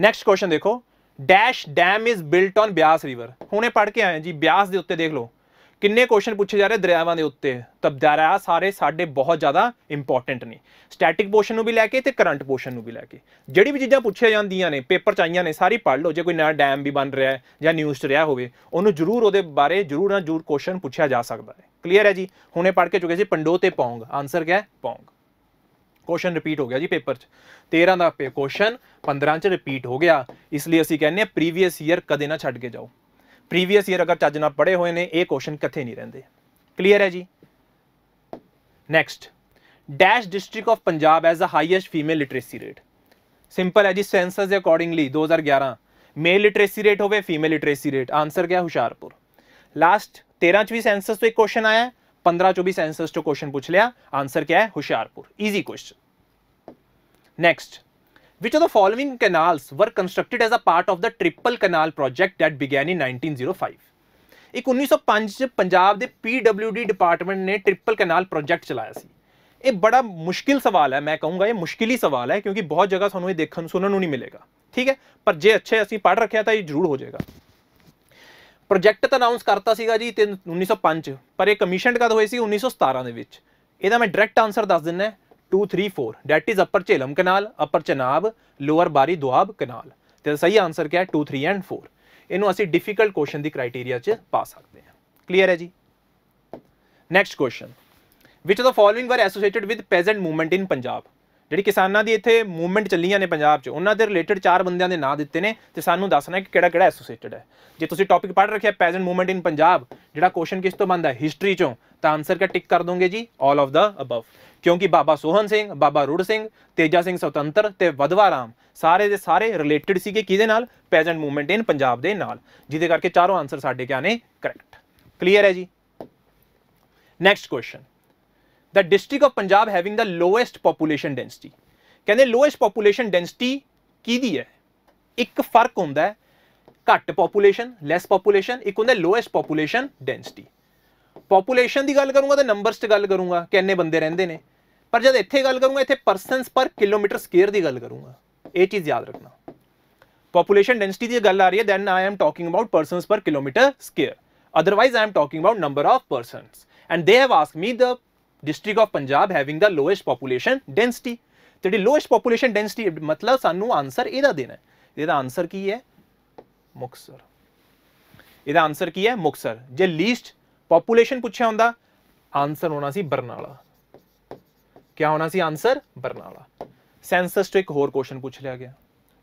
ਨੈਕਸਟ ਕੁਐਸਚਨ ਦੇਖੋ dash dam is built on Beas river ਹੁਣੇ ਪੜ੍ਹ ਕੇ ਆਏ ਜੀ ਬਿਆਸ ਦੇ ਉੱਤੇ ਦੇਖ ਲਓ ਕਿੰਨੇ ਕੁਐਸਚਨ ਪੁੱਛੇ ਜਾ ਰਹੇ ਦਰਿਆਵਾਂ ਦੇ ਉੱਤੇ ਤਾਂ ਦਰਿਆ ਸਾਰੇ ਸਾਡੇ ਬਹੁਤ ਜ਼ਿਆਦਾ ਇੰਪੋਰਟੈਂਟ ਨੇ ਸਟੈਟਿਕ ਪੋਰਸ਼ਨ ਨੂੰ ਵੀ ਲੈ ਕੇ ਤੇ ਕਰੰਟ ਪੋਰਸ਼ਨ ਨੂੰ ਵੀ ਲੈ ਕੇ ਜਿਹੜੀ ਵੀ ਚੀਜ਼ਾਂ ਪੁੱਛੀਆਂ ਜਾਂਦੀਆਂ ਨੇ ਪੇਪਰ ਚ ਆਈਆਂ ਨੇ ਸਾਰੀ ਪੜ੍ਹ ਲਓ ਜੇ ਕੋਈ ਨਵਾਂ ਡੈਮ ਵੀ ਬਣ ਰਿਹਾ ਹੈ ਜਾਂ ਨਿਊਜ਼ ਚ ਰਿਹਾ ਹੋਵੇ ਉਹਨੂੰ ਜ਼ਰੂਰ ਉਹਦੇ ਬਾਰੇ ਜ਼ਰੂਰ ਨਾ ਜ਼ਰੂਰ ਕੁਐਸਚਨ ਪੁੱਛਿਆ ਜਾ ਸਕਦਾ ਹੈ ਕਲੀਅਰ ਹੈ ਜੀ ਹੁਣੇ ਪੜ੍ਹ ਕੇ ਚੁੱਕੇ ਸੀ ਪੰਡੋ ਤੇ ਪੌਂਗ ਆਨਸਰ ਕਿਆ ਹੈ ਪੌਂਗ ਕੁਐਸਚਨ ਰਿਪੀਟ ਹੋ ਗਿਆ ਜੀ ਪੇਪਰ 'ਚ 13 ਦਾ ਕੁਐਸਚਨ 15 'ਚ ਰਿਪੀਟ ਹੋ ਗਿਆ ਇਸ ਲਈ ਅਸੀਂ ਕਹਿੰਦੇ ਆ ਪ੍ਰੀਵੀਅਸ ਈਅਰ ਕਦੇ ਨਾ ਛੱਡ ਕੇ ਜਾਓ प्रीवियस ईयर अगर चज ना पढ़े हुए ने यह क्वेश्चन कथे नहीं रेंगे क्लीयर है जी next dash district of Punjab has the highest female literacy rate simple है जी सेंसस के अकॉर्डिंगली दो हज़ार ग्यारह मेल लिटरेसी रेट हो फीमेल लिटरेसी रेट आंसर क्या हुशियारपुर लास्ट तेरह च भी सेंसस तो एक क्वेश्चन आया पंद्रह चो भी सेंसस चो क्वेश्चन पूछ लिया आंसर क्या है Hoshiarpur easy question next Which of the following canals were constructed as a part of the Triple Canal project that began in 1905? ਇੱਕ 1905 ਚ ਪੰਜਾਬ ਦੇ PWD ਡਿਪਾਰਟਮੈਂਟ ਨੇ ਟ੍ਰਿਪਲ ਕਨਾਲ ਪ੍ਰੋਜੈਕਟ ਚਲਾਇਆ ਸੀ ਇਹ ਬੜਾ ਮੁਸ਼ਕਿਲ ਸਵਾਲ ਹੈ ਮੈਂ ਕਹੂੰਗਾ ਇਹ ਮੁਸ਼ਕਿਲ ਹੀ ਸਵਾਲ ਹੈ ਕਿਉਂਕਿ ਬਹੁਤ ਜਗ੍ਹਾ ਤੁਹਾਨੂੰ ਇਹ ਦੇਖਣ ਸੁਣਨ ਨੂੰ ਨਹੀਂ ਮਿਲੇਗਾ ਠੀਕ ਹੈ ਪਰ ਜੇ ਅੱਛੇ ਅਸੀਂ ਪੜ੍ਹ ਰੱਖਿਆ ਤਾਂ ਇਹ ਜ਼ਰੂਰ ਹੋ ਜਾਏਗਾ ਪ੍ਰੋਜੈਕਟ ਤਾਂ ਅਨਾਉਂਸ ਕਰਤਾ ਸੀਗਾ ਜੀ 1905 ਪਰ ਇਹ ਕਮਿਸ਼ਨਡ ਕਦ ਹੋਏ ਸੀ 1917 ਦੇ ਵਿੱਚ ਇਹਦਾ ਮੈਂ ਡਾਇਰੈਕਟ ਆਨਸਰ ਦੱਸ ਦਿੰਨਾ 2 3 4 that is upper Jhelum canal upper Chenab lower Bari Doab canal ਤੇ ਸਹੀ ਆਨਸਰ ਕਿਆ ਹੈ 2 3 ਐਂਡ 4 ਇਹਨੂੰ ਅਸੀਂ ਡਿਫਿਕਲਟ ਕੁਐਸਚਨ ਦੀ ਕ੍ਰਾਈਟੇਰੀਆ 'ਚ ਪਾ ਸਕਦੇ ਹਾਂ ਕਲੀਅਰ ਹੈ ਜੀ next question which of the following were associated with peasant movement in Punjab ਜਿਹੜੀ ਕਿਸਾਨਾਂ ਦੀ ਇੱਥੇ ਮੂਵਮੈਂਟ ਚੱਲੀਆਂ ਨੇ ਪੰਜਾਬ 'ਚ ਉਹਨਾਂ ਦੇ ਰਿਲੇਟਡ ਚਾਰ ਬੰਦਿਆਂ ਦੇ ਨਾਂ ਦਿੱਤੇ ਨੇ ਤੇ ਸਾਨੂੰ ਦੱਸਣਾ ਕਿ ਕਿਹੜਾ ਕਿਹੜਾ ਐਸੋਸੀਏਟਡ ਹੈ ਜੇ ਤੁਸੀਂ ਟੌਪਿਕ ਪੜ੍ਹ ਰੱਖਿਆ ਪੈਜ਼ੈਂਟ ਮੂਵਮੈਂਟ ਇਨ ਪੰਜਾਬ ਜਿਹੜਾ ਕੁਐਸਚਨ ਕਿਸ ਤੋਂ ਬਣਦਾ ਹੈ ਹਿਸਟਰੀ 'ਚੋਂ ਤਾਂ ਆਨਸਰ ਕਾ ਟਿਕ ਕਰ ਦੋਗੇ ਜੀ ਆਲ ਆਫ ਦਾ ਅਬਵ ਕਿਉਂਕਿ ਬਾਬਾ ਸੋਹਨ ਸਿੰਘ ਬਾਬਾ ਰੂੜ ਸਿੰਘ ਤੇਜਾ ਸਿੰਘ ਸੁਤੰਤਰ ਤੇ ਵਧਵਾ ਰਾਮ ਸਾਰੇ ਦੇ ਸਾਰੇ ਰਿਲੇਟਡ ਸੀਗੇ ਕਿਹਦੇ ਨਾਲ ਪੈਜੈਂਟ ਮੂਵਮੈਂਟ ਇਨ ਪੰਜਾਬ ਦੇ ਨਾਲ ਜਿਹਦੇ ਕਰਕੇ ਚਾਰੋਂ ਆਨਸਰ ਸਾਡੇ ਕਿਆ ਨੇ ਕਰੈਕਟ ਕਲੀਅਰ ਹੈ ਜੀ next question the district of Punjab having the lowest population density ਕਹਿੰਦੇ ਲੋਐਸਟ ਪੋਪੂਲੇਸ਼ਨ ਡੈਂਸਿਟੀ ਕਿਹਦੀ ਹੈ ਇੱਕ ਫਰਕ ਹੁੰਦਾ ਹੈ ਘੱਟ ਪੋਪੂਲੇਸ਼ਨ ਲੈਸ ਪੋਪੂਲੇਸ਼ਨ ਇੱਕ ਹੁੰਦਾ ਲੋਐਸਟ ਪੋਪੂਲੇਸ਼ਨ ਡੈਂਸਿਟੀ ਪੋਪੂਲੇਸ਼ਨ ਦੀ ਗੱਲ ਕਰੂੰਗਾ ਤਾਂ ਨੰਬਰਸ ਤੇ ਗੱਲ ਕਰੂੰਗਾ ਕਿੰਨੇ ਬੰਦੇ ਰਹਿੰਦੇ ਨੇ ਪਰ ਜਦ ਇੱਥੇ ਗੱਲ ਕਰੂੰਗਾ ਇੱਥੇ ਪਰਸਨਸ ਪਰ ਕਿਲੋਮੀਟਰ ਸਕੁਅਰ ਦੀ ਗੱਲ ਕਰੂੰਗਾ ਇਹ ਚੀਜ਼ ਯਾਦ ਰੱਖਣਾ ਪੋਪੂਲੇਸ਼ਨ ਡੈਂਸਿਟੀ ਦੀ ਗੱਲ ਆ ਰਹੀ ਹੈ then I am talking about persons per kilometre square otherwise I am talking about number of persons and they have ask me the district of Punjab having the lowest population density ਜਿਹੜੀ lowest population density ਮਤਲਬ ਸਾਨੂੰ answer ਇਹਦਾ ਦੇਣਾ ਹੈ ਇਹਦਾ answer ਕੀ ਹੈ ਮੁਕਸਰ ਇਹਦਾ ਆਨਸਰ ਕੀ ਹੈ ਮੁਕਸਰ ਜੇ ਲੀਸਟ ਪੋਪੂਲੇਸ਼ਨ ਪੁੱਛਿਆ ਹੁੰਦਾ ਆਨਸਰ ਹੋਣਾ ਸੀ ਬਰਨਾਲਾ ਕੀ ਹੋਣਾ ਸੀ ਆਨਸਰ ਬਰਨਾਲਾ ਸੈਂਸਸ ਤੋਂ ਇੱਕ ਹੋਰ ਕੁਐਸਚਨ ਪੁੱਛ ਲਿਆ ਗਿਆ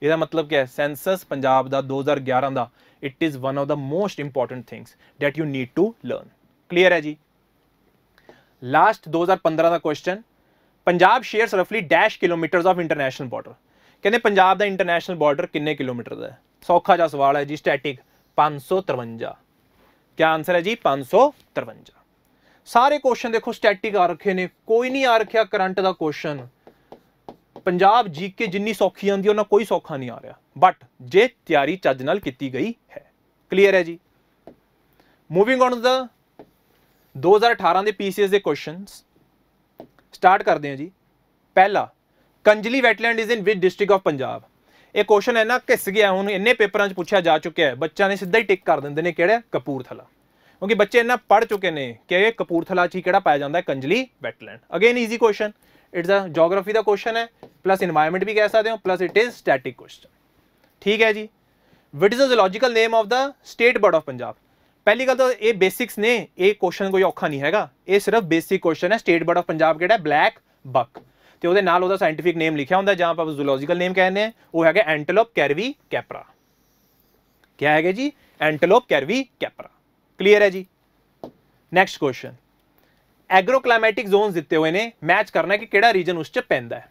ਇਹਦਾ ਮਤਲਬ ਕੀ ਹੈ ਸੈਂਸਸ ਪੰਜਾਬ ਦਾ 2011 ਦਾ it is one of the most important things that you need to learn clear ਹੈ ਜੀ ਲਾਸਟ 2015 ਦਾ ਕੁਐਸਚਨ ਪੰਜਾਬ ਸ਼ੇਅਰਸ ਰਫਲੀ dash kilometres of international border ਕਹਿੰਦੇ ਪੰਜਾਬ ਦਾ ਇੰਟਰਨੈਸ਼ਨਲ ਬਾਰਡਰ ਕਿੰਨੇ ਕਿਲੋਮੀਟਰ ਦਾ ਹੈ ਸੌਖਾ ਜਿਹਾ ਸਵਾਲ ਹੈ ਜੀ ਸਟੈਟਿਕ 553 ਕਿਆ ਆਨਸਰ ਹੈ ਜੀ 553 ਸਾਰੇ ਕੁਐਸਚਨ ਦੇਖੋ ਸਟੈਟਿਕ ਆ ਰੱਖੇ ਨੇ ਕੋਈ ਨਹੀਂ ਆ ਰੱਖਿਆ ਕਰੰਟ ਦਾ ਕੁਐਸਚਨ ਪੰਜਾਬ ਜੀਕੇ ਜਿੰਨੀ ਸੌਖੀ ਆਂਦੀ ਉਹਨਾਂ ਕੋਈ ਸੌਖਾ ਨਹੀਂ ਆ ਰਿਹਾ ਬਟ ਜੇ ਤਿਆਰੀ ਚੱਜ ਨਾਲ ਕੀਤੀ ਗਈ ਹੈ ਕਲੀਅਰ ਹੈ ਜੀ ਮੂਵਿੰਗ ਔਨ ਦਾ 2018 ਦੇ ਪੀਸੀਐਸ ਦੇ ਕੁਐਸਚਨਸ ਸਟਾਰਟ ਕਰਦੇ ਹਾਂ ਜੀ ਪਹਿਲਾ Kanjli wetland is in which district of Punjab ਇਹ ਕੁਐਸਚਨ ਹੈ ਨਾ ਕਿਸ ਗਿਆ ਹੁਣ ਇੰਨੇ ਪੇਪਰਾਂ 'ਚ ਪੁੱਛਿਆ ਜਾ ਚੁੱਕਿਆ ਹੈ ਬੱਚਿਆਂ ਨੇ ਸਿੱਧਾ ਹੀ ਟਿਕ ਕਰ ਦਿੰਦੇ ਨੇ ਕਿਹੜਾ ਕਪੂਰਥਲਾ ਕਿਉਂਕਿ ਬੱਚੇ ਇੰਨਾ ਪੜ ਚੁੱਕੇ ਨੇ ਕਿ ਕਪੂਰਥਲਾ 'ਚ ਕਿਹੜਾ ਪਾਇਆ ਜਾਂਦਾ ਹੈ Kanjli wetland again easy question it's a geography ਦਾ ਕੁਐਸਚਨ ਹੈ ਪਲੱਸ এনवायरमेंट ਵੀ ਕਹਿ ਸਕਦੇ ਹੋ plus it is static question ਠੀਕ ਹੈ ਜੀ which is a logical name of the state bird of Punjab ਪਹਿਲੀ ਗੱਲ ਤਾਂ ਇਹ ਬੇਸਿਕਸ ਨੇ ਇਹ ਕੁਐਸਚਨ ਕੋਈ ਔਖਾ ਨਹੀਂ ਹੈਗਾ ਇਹ ਸਿਰਫ ਬੇਸਿਕ ਕੁਐਸਚਨ ਹੈ ਸਟੇਟ ਬਰਡ ਆਫ ਪੰਜਾਬ ਕਿਹੜਾ ਬਲੈਕ ਬੱਕ ਤੇ ਉਹਦੇ ਨਾਲ ਉਹਦਾ ਸਾਇੰਟਿਫਿਕ ਨੇਮ ਲਿਖਿਆ ਹੁੰਦਾ ਜਾਂ ਆਪਾਂ ਜ਼ੂਲੋਜੀਕਲ ਨੇਮ ਕਹਿੰਦੇ ਆ ਉਹ ਹੈਗਾ ਐਂਟਲੋਪ ਕੈਰਵੀ ਕੈਪਰਾ ਕਿਆ ਹੈਗਾ ਜੀ ਐਂਟਲੋਪ ਕੈਰਵੀ ਕੈਪਰਾ ਕਲੀਅਰ ਹੈ ਜੀ ਨੈਕਸਟ ਕੁਐਸਚਨ ਐਗਰੋਕਲਾਈਮੈਟਿਕ ਜ਼ੋਨਸ ਦਿੱਤੇ ਹੋਏ ਨੇ ਮੈਚ ਕਰਨਾ ਕਿ ਕਿਹੜਾ ਰੀਜਨ ਉਸ 'ਚ ਪੈਂਦਾ ਹੈ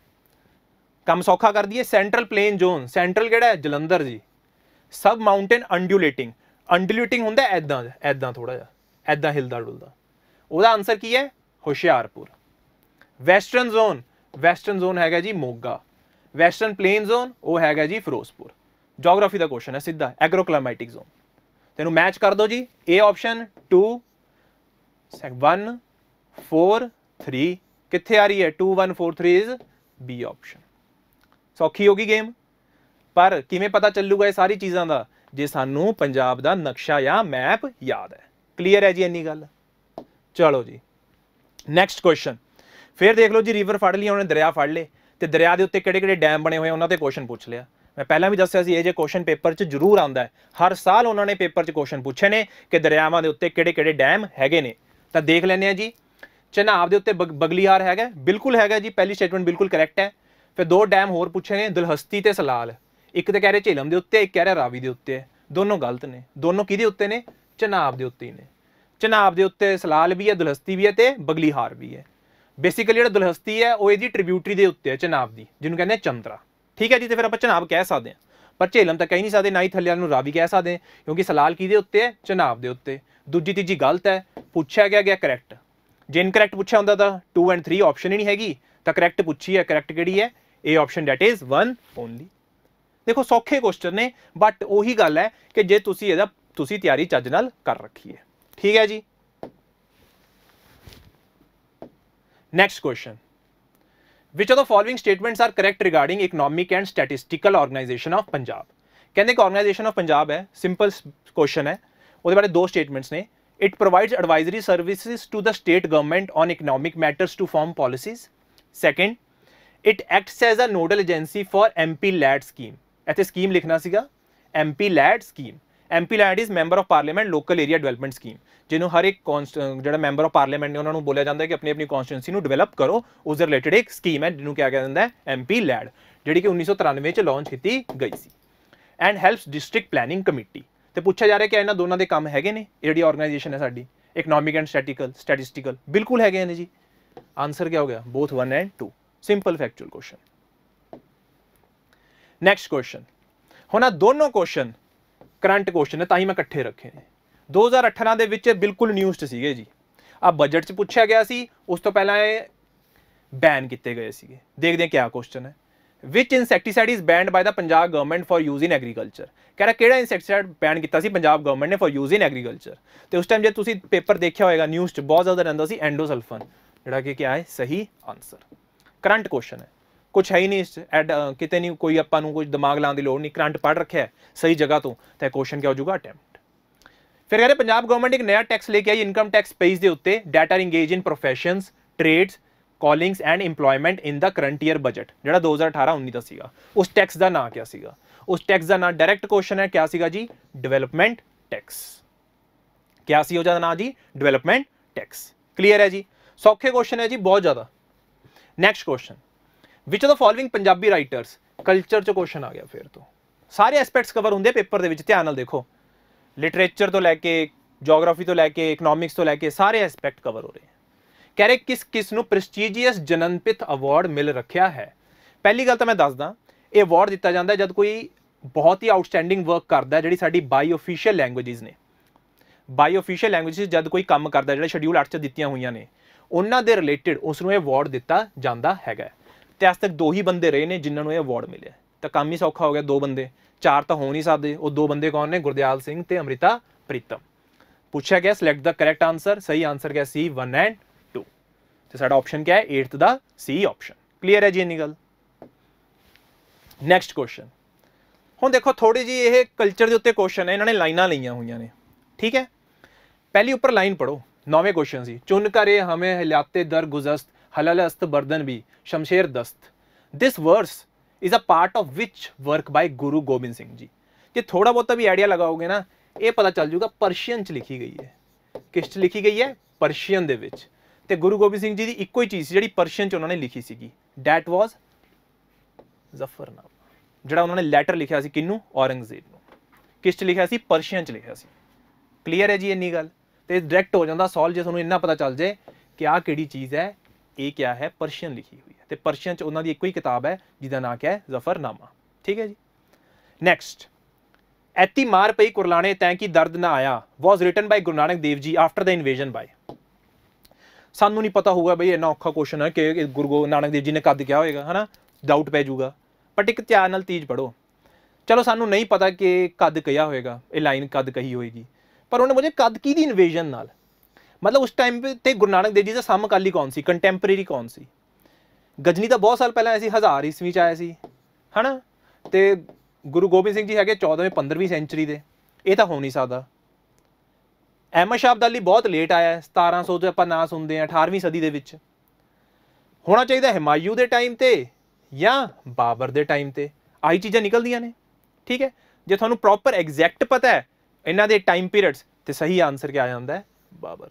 ਕੰਮ ਸੌਖਾ ਕਰ ਦਈਏ ਸੈਂਟਰਲ ਪਲੇਨ ਜ਼ੋਨ ਸੈਂਟਰਲ ਕਿਹੜਾ ਹੈ ਜਲੰਧਰ ਜੀ ਸਬ ਮਾਊਂਟੇਨ ਅੰਡੂਲੇਟਿੰਗ ਅੰਡੂਲੇਟਿੰਗ ਹੁੰਦਾ ਐਦਾਂ ਐਦਾਂ ਥੋੜਾ ਜਿਹਾ ਐਦਾਂ ਹਿਲਦਾ ਡੁਲਦਾ ਉਹਦਾ ਆਨਸਰ ਕੀ ਹੈ Hoshiarpur western zone western zone ਹੈਗਾ ਜੀ ਮੋਗਾ ਵੈਸਟਰਨ ਪਲੇਨ ਜ਼ੋਨ ਉਹ ਹੈਗਾ ਜੀ ਫਿਰੋਜ਼ਪੁਰ ਜੀਓਗ੍ਰਾਫੀ ਦਾ ਕੁਐਸਚਨ ਹੈ ਸਿੱਧਾ ਐਗਰੋਕਲਾਈਮੈਟਿਕ ਜ਼ੋਨ ਤੈਨੂੰ ਮੈਚ ਕਰ ਦਿਓ ਜੀ A ਆਪਸ਼ਨ 2 1 4 3 ਕਿੱਥੇ ਆ ਰਹੀ ਹੈ 2 1 4 3 ਇਜ਼ B ਆਪਸ਼ਨ ਸੌਖੀ ਹੋ ਗਈ ਗੇਮ ਪਰ ਕਿਵੇਂ ਪਤਾ ਚੱਲੂਗਾ ਇਹ ਸਾਰੀ ਚੀਜ਼ਾਂ ਦਾ ਜੇ ਸਾਨੂੰ ਪੰਜਾਬ ਦਾ ਨਕਸ਼ਾ ਜਾਂ ਮੈਪ ਯਾਦ ਹੈ ਕਲੀਅਰ ਹੈ ਜੀ ਇੰਨੀ ਗੱਲ ਚਲੋ ਜੀ ਨੈਕਸਟ ਕੁਐਸਚਨ ਫਿਰ ਦੇਖ ਲਓ ਜੀ ਰਿਵਰ ਫੜ ਲਈ ਉਹਨੇ ਦਰਿਆ ਫੜ ਲੇ ਤੇ ਦਰਿਆ ਦੇ ਉੱਤੇ ਕਿਹੜੇ ਕਿਹੜੇ ਡੈਮ ਬਣੇ ਹੋਏ ਉਹਨਾਂ ਤੇ ਕੁਐਸਚਨ ਪੁੱਛ ਲਿਆ ਮੈਂ ਪਹਿਲਾਂ ਵੀ ਦੱਸਿਆ ਸੀ ਇਹ ਜੇ ਕੁਐਸਚਨ ਪੇਪਰ 'ਚ ਜ਼ਰੂਰ ਆਉਂਦਾ ਹੈ ਹਰ ਸਾਲ ਉਹਨਾਂ ਨੇ ਪੇਪਰ 'ਚ ਕੁਐਸਚਨ ਪੁੱਛੇ ਨੇ ਕਿ ਦਰਿਆਵਾਂ ਦੇ ਉੱਤੇ ਕਿਹੜੇ-ਕਿਹੜੇ ਡੈਮ ਹੈਗੇ ਨੇ ਤਾਂ ਦੇਖ ਲੈਣੇ ਆ ਜੀ ਚਨਾਬ ਦੇ ਉੱਤੇ ਬਗਲੀਹਾਰ ਹੈਗਾ ਬਿਲਕੁਲ ਹੈਗਾ ਜੀ ਪਹਿਲੀ ਸਟੇਟਮੈਂਟ ਬਿਲਕੁਲ ਕਰੈਕਟ ਹੈ ਫਿਰ ਦੋ ਡੈਮ ਹੋਰ ਪੁੱਛੇ ਨੇ ਦਲਹਸਤੀ ਤੇ ਸਲਾਲ ਇੱਕ ਤੇ ਕਹਿ ਰਹੇ ਝੇਲਮ ਦੇ ਉੱਤੇ ਇੱਕ ਕਹਿ ਰਿਹਾ ਰਾਵੀ ਦੇ ਉੱਤੇ ਦੋਨੋਂ ਗਲਤ ਨੇ ਦੋਨੋਂ ਕਿਹਦੇ ਉੱਤੇ ਨੇ ਚਨਾਬ ਦੇ ਉੱਤੇ ਹੀ ਨੇ ਚਨਾਬ ਦੇ ਉੱਤੇ ਸਲਾਲ ਵੀ ਹੈ ਦੁਲਹਸਤੀ ਵੀ ਹੈ ਤੇ ਬਗਲੀਹਾਰ ਵੀ ਹੈ ਬੇਸਿਕਲੀ ਜਿਹੜਾ ਦੁਲਹਸਤੀ ਹੈ ਉਹ ਇਹਦੀ ਟ੍ਰਿਬਿਊਟਰੀ ਦੇ ਉੱਤੇ ਹੈ ਚਨਾਬ ਦੀ ਜਿਹਨੂੰ ਕਹਿੰਦੇ ਚੰਦਰਾ ਠੀਕ ਹੈ ਜੀ ਤੇ ਫਿਰ ਆਪਾਂ ਚਨਾਬ ਕਹਿ ਸਕਦੇ ਹਾਂ ਪਰ ਝੇਲਮ ਤਾਂ ਕਹਿ ਨਹੀਂ ਸਕਦੇ ਨਾ ਹੀ ਥੱਲੇ ਵਾਲ ਨੂੰ ਰਾਵੀ ਕਹਿ ਸਕਦੇ ਕਿਉਂਕਿ ਸਲਾਲ ਕਿਹਦੇ ਉੱਤੇ ਹੈ ਚਨਾਬ ਦੇ ਉੱਤੇ ਦੂਜੀ ਤੀਜੀ ਗਲਤ ਹੈ ਪੁੱਛਿਆ ਗਿਆ ਗਿਆ ਕਰੈਕਟ ਜੇ ਇਨਕਰੈਕਟ ਪੁੱਛਿਆ ਹੁੰਦਾ ਤਾਂ 2 ਐਂਡ 3 ਆਪਸ਼ਨ ਹੀ ਨਹੀਂ ਹੈਗੀ ਤਾਂ ਕਰੈਕਟ ਪੁੱਛੀ ਹੈ ਕਰੈਕਟ ਕਿਹੜੀ ਹੈ A option that is 1 only ਦੇਖੋ ਸੌਖੇ ਕੁਐਸਚਨ ਨੇ ਬਟ ਉਹੀ ਗੱਲ ਹੈ ਕਿ ਜੇ ਤੁਸੀਂ ਇਹਦਾ ਤੁਸੀਂ ਤਿਆਰੀ ਚੱਜ ਨਾਲ ਕਰ ਰੱਖੀ ਹੈ ਠੀਕ ਹੈ ਜੀ next question which of the following statements are correct regarding economic and statistical organization of punjab ਕਹਿੰਦੇ ਕਿ ਆਰਗੇਨਾਈਜੇਸ਼ਨ ਆਫ ਪੰਜਾਬ ਹੈ ਸਿੰਪਲ ਕੁਐਸਚਨ ਹੈ ਉਹਦੇ ਬਾਰੇ ਦੋ ਸਟੇਟਮੈਂਟਸ ਨੇ it provides advisory services to the state government on economic matters to form policies second it acts as a nodal agency for MP LAD scheme ਇੱਥੇ scheme ਲਿਖਣਾ ਸੀਗਾ MP LAD scheme MP land is member of parliament local area development scheme ਜਿਹਨੂੰ ਹਰ ਇੱਕ ਜਿਹੜਾ member of parliament ਨੇ ਉਹਨਾਂ ਨੂੰ ਬੋਲਿਆ ਜਾਂਦਾ ਹੈ ਕਿ ਆਪਣੀ ਆਪਣੀ ਕਨਸਟੀਟੂਐਂਸੀ ਨੂੰ ਡਿਵੈਲਪ ਕਰੋ ਉਸ ਦੇ ਰਿਲੇਟਡ ਇੱਕ ਸਕੀਮ ਹੈ ਜਿਹਨੂੰ ਕਿਹਾ ਜਾਂਦਾ ਹੈ ਐਮਪੀ ਲੈਂਡ ਜਿਹੜੀ ਕਿ 1993 ਚ ਲਾਂਚ ਕੀਤੀ ਗਈ ਸੀ and helps district planning committee ਤੇ ਪੁੱਛਿਆ ਜਾ ਰਿਹਾ ਕਿ ਇਹਨਾਂ ਦੋਨਾਂ ਦੇ ਕੰਮ ਹੈਗੇ ਨੇ ਜਿਹੜੀ ਆਰਗੇਨਾਈਜੇਸ਼ਨ ਹੈ ਸਾਡੀ ਇਕਨੋਮਿਕ ਐਂਡ ਸਟੈਟਿਕਲ ਸਟੈਟਿਸਟੀਕਲ ਬਿਲਕੁਲ ਹੈਗੇ ਨੇ ਜੀ ਆਨਸਰ ਕੀ ਹੋ ਗਿਆ both 1 and 2 simple factual question next question ਹੁਣ ਆ ਦੋਨੋਂ ਕੁਐਸਚਨ ਕਰੰਟ ਕੁਐਸਚਨ ਹੈ ਤਾਂ ਹੀ ਮੈਂ ਇਕੱਠੇ ਰੱਖੇ ਨੇ 2018 ਦੇ ਵਿੱਚ ਬਿਲਕੁਲ ਨਿਊਜ਼ ਸੀਗੇ ਜੀ ਆ ਬਜਟ 'ਚ ਪੁੱਛਿਆ ਗਿਆ ਸੀ ਉਸ ਤੋਂ ਪਹਿਲਾਂ ਇਹ ਬੈਨ ਕੀਤੇ ਗਏ ਸੀਗੇ ਦੇਖਦੇ ਹਾਂ ਕਿਆ ਕੁਐਸਚਨ ਹੈ which insecticide is banned by the Punjab government for use in agriculture ਕਹ ਰਿਹਾ ਕਿਹੜਾ ਇਨਸੈਕਟੀਸਾਈਡ ਬੈਨ ਕੀਤਾ ਸੀ ਪੰਜਾਬ ਗਵਰਨਮੈਂਟ ਨੇ ਫਾਰ ਯੂਜ਼ ਇਨ ਐਗਰੀਕਲਚਰ ਤੇ ਉਸ ਟਾਈਮ ਜੇ ਤੁਸੀਂ ਪੇਪਰ ਦੇਖਿਆ ਹੋਏਗਾ ਨਿਊਜ਼ 'ਚ ਬਹੁਤ ਜ਼ਿਆਦਾ ਰਹਿੰਦਾ ਸੀ ਐਂਡੋਸਲਫਨ ਜਿਹੜਾ ਕਿ ਕੀ ਹੈ ਸਹੀ ਆਨਸਰ ਕਰੰਟ ਕੁਐਸਚਨ ਹੈ ਕੁਝ ਹੈ ਹੀ ਨਹੀਂ ਐਡ ਕਿਤੇ ਨਹੀਂ ਕੋਈ ਆਪਾਂ ਨੂੰ ਕੁਝ ਦਿਮਾਗ ਲਾਉਣ ਦੀ ਲੋੜ ਨਹੀਂ ਕਰੰਟ ਪੜ ਰੱਖਿਆ ਸਹੀ ਜਗ੍ਹਾ ਤੋਂ ਤਾਂ ਕੁਐਸਚਨ ਕਿਆ ਹੋ ਜਾਊਗਾ ਅਟੈਂਪਟ ਫਿਰ ਕਹਿੰਦੇ ਪੰਜਾਬ ਗਵਰਨਮੈਂਟ ਇੱਕ ਨਵਾਂ ਟੈਕਸ ਲੈ ਕੇ ਆਈ ਇਨਕਮ ਟੈਕਸ ਪੇਜ ਦੇ ਉੱਤੇ data engage in professions trades callings and employment in the current year budget ਜਿਹੜਾ 2018-19 ਦਾ ਸੀਗਾ ਉਸ ਟੈਕਸ ਦਾ ਨਾਂ ਕਿਆ ਸੀਗਾ ਉਸ ਟੈਕਸ ਦਾ ਨਾਂ ਡਾਇਰੈਕਟ ਕੁਐਸਚਨ ਹੈ ਕਿਆ ਸੀਗਾ ਜੀ ਡਿਵੈਲਪਮੈਂਟ ਟੈਕਸ ਕਿਆ ਸੀ ਜਿਹਦਾ ਨਾਂ ਜੀ ਡਿਵੈਲਪਮੈਂਟ ਟੈਕਸ ਕਲੀਅਰ ਹੈ ਜੀ ਸੌਖੇ ਕੁਐਸਚਨ ਹੈ ਜੀ ਬਹੁਤ ਜ਼ਿਆਦਾ next question which of the following Punjabi writers culture ਚ ਕੁਐਸਚਨ ਆ ਗਿਆ ਫਿਰ ਤੋਂ ਸਾਰੇ ਐਸਪੈਕਟਸ ਕਵਰ ਹੁੰਦੇ ਪੇਪਰ ਦੇ ਵਿੱਚ ਧਿਆਨ ਨਾਲ ਦੇਖੋ ਲਿਟਰੇਚਰ ਤੋਂ ਲੈ ਕੇ ਜੀਓਗ੍ਰਾਫੀ ਤੋਂ ਲੈ ਕੇ ਇਕਨੋਮਿਕਸ ਤੋਂ ਲੈ ਕੇ ਸਾਰੇ ਐਸਪੈਕਟ ਕਵਰ ਹੋ ਰਹੇ ਹੈ ਕਹਿ ਰਹੇ ਕਿਸ ਕਿਸ ਨੂੰ ਪ੍ਰੈਸਟੀਜੀਅਸ ਜਨਨਪਿਤ ਅਵਾਰਡ ਮਿਲ ਰੱਖਿਆ ਹੈ ਪਹਿਲੀ ਗੱਲ ਤਾਂ ਮੈਂ ਦੱਸਦਾ ਇਹ ਅਵਾਰਡ ਦਿੱਤਾ ਜਾਂਦਾ ਜਦ ਕੋਈ ਬਹੁਤ ਹੀ ਆਊਟਸਟੈਂਡਿੰਗ ਵਰਕ ਕਰਦਾ ਜਿਹੜੀ ਸਾਡੀ ਬਾਈ ਆਫੀਸ਼ੀਅਲ ਲੈਂਗੁਏਜਸ ਨੇ ਬਾਈ ਆਫੀਸ਼ੀਅਲ ਲੈਂਗੁਏਜਸ ਜਦ ਕੋਈ ਕੰਮ ਕਰਦਾ ਜਿਹੜਾ ਸ਼ਡਿਊਲ 8 ਚ ਦਿੱਤੀਆਂ ਹੋਈਆਂ ਨੇ ਉਹਨਾਂ ਦੇ ਰਿਲੇਟਡ ਉਸ ਨੂੰ ਇਹ ਅਵਾਰਡ ਦਿੱਤਾ ਜਾਂਦਾ ਹੈਗਾ ਤੇ ਅੱਜ ਤੱਕ ਦੋ ਹੀ ਬੰਦੇ ਰਹੇ ਨੇ ਜਿਨ੍ਹਾਂ ਨੂੰ ਇਹ ਅਵਾਰਡ ਮਿਲਿਆ ਤਾਂ ਕੰਮ ਹੀ ਸੌਖਾ ਹੋ ਗਿਆ ਦੋ ਬੰਦੇ ਚਾਰ ਤਾਂ ਹੋ ਨਹੀਂ ਸਕਦੇ ਉਹ ਦੋ ਬੰਦੇ ਕੌਣ ਨੇ ਗੁਰਦਿਆਲ ਸਿੰਘ ਤੇ ਅਮ੍ਰਿਤਾ ਪ੍ਰੀਤਮ ਪੁੱਛਿਆ ਗਿਆ ਸਿਲੈਕਟ ਦਾ ਕਰੈਕਟ ਆਨਸਰ ਸਹੀ ਆਨਸਰ ਕਿਆ ਸੀ 1 ਐਂਡ 2 ਤੇ ਸਾਡਾ ਆਪਸ਼ਨ ਕਿਆ ਹੈ 8th ਦਾ ਸੀ ਆਪਸ਼ਨ ਕਲੀਅਰ ਹੈ ਜੀ ਇਹ ਗੱਲ ਨੈਕਸਟ ਕੁਐਸਚਨ ਹੁਣ ਦੇਖੋ ਥੋੜੀ ਜੀ ਇਹ ਕਲਚਰ ਦੇ ਉੱਤੇ ਕੁਐਸਚਨ ਹੈ ਇਹਨਾਂ ਨੇ ਲਾਈਨਾਂ ਲਈਆਂ ਹੋਈਆਂ ਨੇ ਠੀਕ ਹੈ ਪਹਿਲੀ ਉੱਪਰ ਲਾਈਨ ਪੜੋ ਨੌਵੇਂ ਕੁਐਸਚਨ ਸੀ ਚੁਣ ਕਰੇ ਹਮੇ ਹਿਲਾਤੇ ਦਰ ਗੁਜ਼ਸਤ halal ast bardan bhi, shamsher dast. This verse is a part of which work by Guru Gobind Singh ji. ये थोड़ा बहुत अभी आइडिया लगाओगे ना ਇਹ ਪਤਾ ਚੱਲ ਜੂਗਾ ਪਰਸ਼ੀਅਨ ਚ ਲਿਖੀ ਗਈ ਹੈ ਕਿਸ ਚ ਲਿਖੀ ਗਈ ਹੈ ਪਰਸ਼ੀਅਨ ਦੇ ਵਿੱਚ ਤੇ ਗੁਰੂ ਗੋਬਿੰਦ ਸਿੰਘ ਜੀ ਦੀ ਇੱਕੋ ਹੀ ਚੀਜ਼ ਸੀ ਜਿਹੜੀ ਪਰਸ਼ੀਅਨ ਚ ਉਹਨਾਂ ਨੇ ਲਿਖੀ ਸੀਗੀ ਥੈਟ ਵਾਸ ਜ਼ਫਰਨਾਮਾ ਜਿਹੜਾ ਉਹਨਾਂ ਨੇ ਲੈਟਰ ਲਿਖਿਆ ਸੀ ਕਿੰਨੂੰ ਔਰੰਗਜ਼ੇਬ ਨੂੰ ਕਿਸ ਚ ਲਿਖਿਆ ਸੀ ਪਰਸ਼ੀਅਨ ਚ ਲਿਖਿਆ ਸੀ ਕਲੀਅਰ ਹੈ ਜੀ ਇੰਨੀ ਗੱਲ ਤੇ ਡਾਇਰੈਕਟ ਹੋ ਜਾਂਦਾ ਸੋਲ ਜੇ ਤੁਹਾਨੂੰ ਇੰਨਾ ਪਤਾ ਚੱਲ ਜੇ ਕਿ ਆਹ ਕਿਹੜੀ ਚੀਜ਼ ਹੈ ਇਹ ਕਿਹਾ ਹੈ ਪਰਸ਼ੀਅਨ ਲਿਖੀ ਹੋਈ ਹੈ ਤੇ ਪਰਸ਼ੀਅਨ ਚ ਉਹਨਾਂ ਦੀ ਇੱਕੋ ਹੀ ਕਿਤਾਬ ਹੈ ਜਿਹਦਾ ਨਾਮ ਹੈ ਜ਼ਫਰਨਾਮਾ ਠੀਕ ਹੈ ਜੀ ਨੈਕਸਟ ਐਤੀ ਮਾਰ ਪਈ ਕੁਰਲਾਣੇ ਤੈਂ ਕੀ ਦਰਦ ਨਾ ਆਇਆ ਵਾਸ ਰਿਟਨ ਬਾਈ ਗੁਰੂ ਨਾਨਕ ਦੇਵ ਜੀ ਆਫਟਰ ਦਾ ਇਨਵੇਜਨ ਬਾਈ ਸਾਨੂੰ ਨਹੀਂ ਪਤਾ ਹੋਊਗਾ ਬਈ ਇੰਨਾ ਔਖਾ ਕੁਐਸਚਨ ਹੈ ਕਿ ਗੁਰੂ ਨਾਨਕ ਦੇਵ ਜੀ ਨੇ ਕਦ ਕਿਹਾ ਹੋਏਗਾ ਹਨਾ ਡਾਊਟ ਪੈ ਜਾਊਗਾ ਬਟ ਇੱਕ ਧਿਆਨ ਨਾਲ ਤੀਜ ਪੜੋ ਚਲੋ ਸਾਨੂੰ ਨਹੀਂ ਪਤਾ ਕਿ ਕਦ ਕਿਹਾ ਹੋਏਗਾ ਇਹ ਲਾਈਨ ਕਦ ਕਹੀ ਹੋਏਗੀ ਪਰ ਉਹਨੇ ਮੈਨੂੰ ਕਦ ਕੀ ਦੀ ਇਨਵੇਜਨ ਨਾਲ ਮਤਲਬ ਉਸ ਟਾਈਮ ਤੇ ਗੁਰੂ ਨਾਨਕ ਦੇਵ ਜੀ ਦਾ ਸਮਕਾਲੀ ਕੌਣ ਸੀ ਕੰਟੈਂਪਰੇਰੀ ਕੌਣ ਸੀ ਗਜਨੀ ਤਾਂ ਬਹੁਤ ਸਾਲ ਪਹਿਲਾਂ ਆਇਆ ਸੀ 1000 ਈਸਵੀ ਚ ਆਇਆ ਸੀ ਹਨਾ ਤੇ ਗੁਰੂ ਗੋਬਿੰਦ ਸਿੰਘ ਜੀ ਹੈਗੇ 14ਵੇਂ 15ਵੀਂ ਸੈਂਚਰੀ ਦੇ ਇਹ ਤਾਂ ਹੋ ਨਹੀਂ ਸਕਦਾ ਅਹਿਮਦ ਸ਼ਾਹ ਅਬਦਾਲੀ ਬਹੁਤ ਲੇਟ ਆਇਆ 1700 ਤੋਂ ਆਪਾਂ ਨਾਂ ਸੁਣਦੇ ਆ 18ਵੀਂ ਸਦੀ ਦੇ ਵਿੱਚ ਹੋਣਾ ਚਾਹੀਦਾ ਹਿਮਾਯੂ ਦੇ ਟਾਈਮ ਤੇ ਜਾਂ ਬਾਬਰ ਦੇ ਟਾਈਮ ਤੇ ਆਈ ਚੀਜ਼ਾਂ ਨਿਕਲਦੀਆਂ ਨੇ ਠੀਕ ਹੈ ਜੇ ਤੁਹਾਨੂੰ ਪ੍ਰੋਪਰ ਐਗਜ਼ੈਕਟ ਪਤਾ ਹੈ ਇਹਨਾਂ ਦੇ ਟਾਈਮ ਪੀਰੀਅਡਸ ਤੇ ਸਹੀ ਆਨਸਰ ਕੀ ਆ ਜਾਂਦਾ ਹੈ ਬਾਬਰ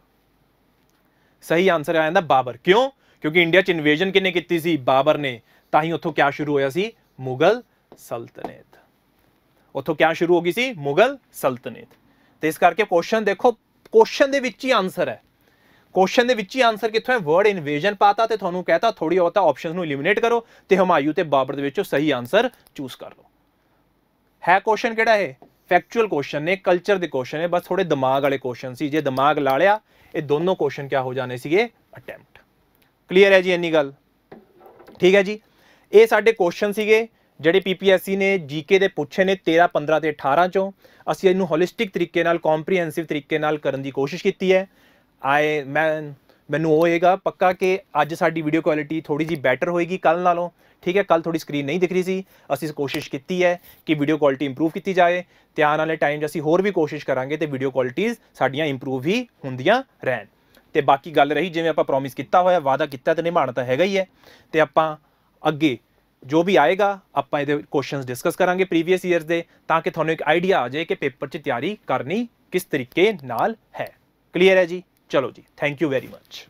ਸਹੀ ਆਨਸਰ ਆ ਜਾਂਦਾ ਬਾਬਰ ਕਿਉਂ ਕਿਉਂਕਿ ਇੰਡੀਆ 'ਚ ਇਨਵੇਜਨ ਕਿਨੇ ਕੀਤੀ ਸੀ ਬਾਬਰ ਨੇ ਤਾਂ ਹੀ ਉੱਥੋਂ ਕਿਆ ਸ਼ੁਰੂ ਹੋਇਆ ਸੀ ਮੁਗਲ ਸਲਤਨਤ ਉੱਥੋਂ ਕਿਆ ਸ਼ੁਰੂ ਹੋ ਗਈ ਸੀ ਮੁਗਲ ਸਲਤਨਤ ਤੇ ਇਸ ਕਰਕੇ ਕੁਐਸਚਨ ਦੇਖੋ ਕੁਐਸਚਨ ਦੇ ਵਿੱਚ ਹੀ ਆਨਸਰ ਹੈ ਕੁਐਸਚਨ ਦੇ ਵਿੱਚ ਹੀ ਆਨਸਰ ਕਿੱਥੋਂ ਹੈ ਵਰਡ ਇਨਵੇਜਨ ਪਾਤਾ ਤੇ ਤੁਹਾਨੂੰ ਕਹਤਾ ਥੋੜੀ ਹੋਤਾ ਆਪਸ਼ਨਸ ਨੂੰ ਇਲਿਮੀਨੇਟ ਕਰੋ ਤੇ ਹਮਾਯੂ ਤੇ ਬਾਬਰ ਦੇ ਵਿੱਚੋਂ ਸਹੀ ਆਨਸਰ ਚੂਜ਼ ਕਰ ਲਓ ਹੈ ਕੁਐਸਚਨ ਕਿਹੜਾ ਹੈ ਫੈਕਚੁਅਲ ਕੁਐਸਚਨ ਨੇ ਕਲਚਰ ਦੇ ਕੁਐਸਚਨ ਨੇ ਬਸ ਥੋੜੇ ਦਿਮਾਗ ਵਾਲੇ ਕੁਐਸਚਨ ਸੀ ਜੇ ਦਿਮਾਗ ਲਾ ਲਿਆ ਇਹ ਦੋਨੋਂ ਕੁਐਸਚਨ ਕਿਆ ਹੋ ਜਾਣੇ ਸੀਗੇ ਅਟੈਂਪਟ ਕਲੀਅਰ ਹੈ ਜੀ ਇੰਨੀ ਗੱਲ ਠੀਕ ਹੈ ਜੀ ਇਹ ਸਾਡੇ ਕੁਐਸਚਨ ਸੀਗੇ ਜਿਹੜੇ ਪੀਪੀਐਸਸੀ ਨੇ ਜੀਕੇ ਦੇ ਪੁੱਛੇ ਨੇ 13 15 ਤੇ 18 ਚੋਂ ਅਸੀਂ ਇਹਨੂੰ ਹੋਲਿਸਟਿਕ ਤਰੀਕੇ ਨਾਲ ਕੰਪਰੀਹੈਂਸਿਵ ਤਰੀਕੇ ਨਾਲ ਕਰਨ ਦੀ ਕੋਸ਼ਿਸ਼ ਕੀਤੀ ਹੈ ਆਏ ਮੈਂ ਮੈਨੂੰ ਹੋਏਗਾ ਪੱਕਾ ਕਿ ਅੱਜ ਸਾਡੀ ਵੀਡੀਓ ਕੁਆਲਿਟੀ ਥੋੜੀ ਜੀ ਬੈਟਰ ਹੋਏਗੀ ਕੱਲ ਨਾਲੋਂ ਠੀਕ ਹੈ ਕੱਲ ਥੋੜੀ ਸਕਰੀਨ ਨਹੀਂ ਦਿਖ ਰਹੀ ਸੀ ਅਸੀਂ ਕੋਸ਼ਿਸ਼ ਕੀਤੀ ਹੈ ਕਿ ਵੀਡੀਓ ਕੁਆਲਿਟੀ ਇੰਪਰੂਵ ਕੀਤੀ ਜਾਏ ਤੇ ਆਉਣ ਵਾਲੇ ਟਾਈਮ 'ਚ ਅਸੀਂ ਹੋਰ ਵੀ ਕੋਸ਼ਿਸ਼ ਕਰਾਂਗੇ ਤੇ ਵੀਡੀਓ ਕੁਆਲਿਟੀਆਂ ਸਾਡੀਆਂ ਇੰਪਰੂਵ ਹੀ ਹੁੰਦੀਆਂ ਰਹਿਣ ਤੇ ਬਾਕੀ ਗੱਲ ਰਹੀ ਜਿਵੇਂ ਆਪਾਂ ਪ੍ਰੋਮਿਸ ਕੀਤਾ ਹੋਇਆ ਵਾਅਦਾ ਕੀਤਾ ਤੇ ਨਿਭਾਣਾ ਤਾਂ ਹੈਗਾ ਹੀ ਹੈ ਤੇ ਆਪਾਂ ਅੱਗੇ ਜੋ ਵੀ ਆਏਗਾ ਆਪਾਂ ਇਹਦੇ ਕੁਐਸਚਨਸ ਡਿਸਕਸ ਕਰਾਂਗੇ ਪ੍ਰੀਵੀਅਸ ਇਅਰਸ ਦੇ ਤਾਂ ਕਿ ਤੁਹਾਨੂੰ ਇੱਕ ਆਈਡੀਆ ਆ ਜਾਏ ਕਿ ਪੇਪਰ 'ਚ ਤਿਆਰੀ ਕਰਨੀ ਕਿਸ ਤਰੀਕੇ ਨਾਲ ਹੈ ਕਲੀਅਰ ਹੈ ਜੀ ਚਲੋ ਜੀ ਥੈਂਕ ਯੂ ਵੈਰੀ ਮੱਚ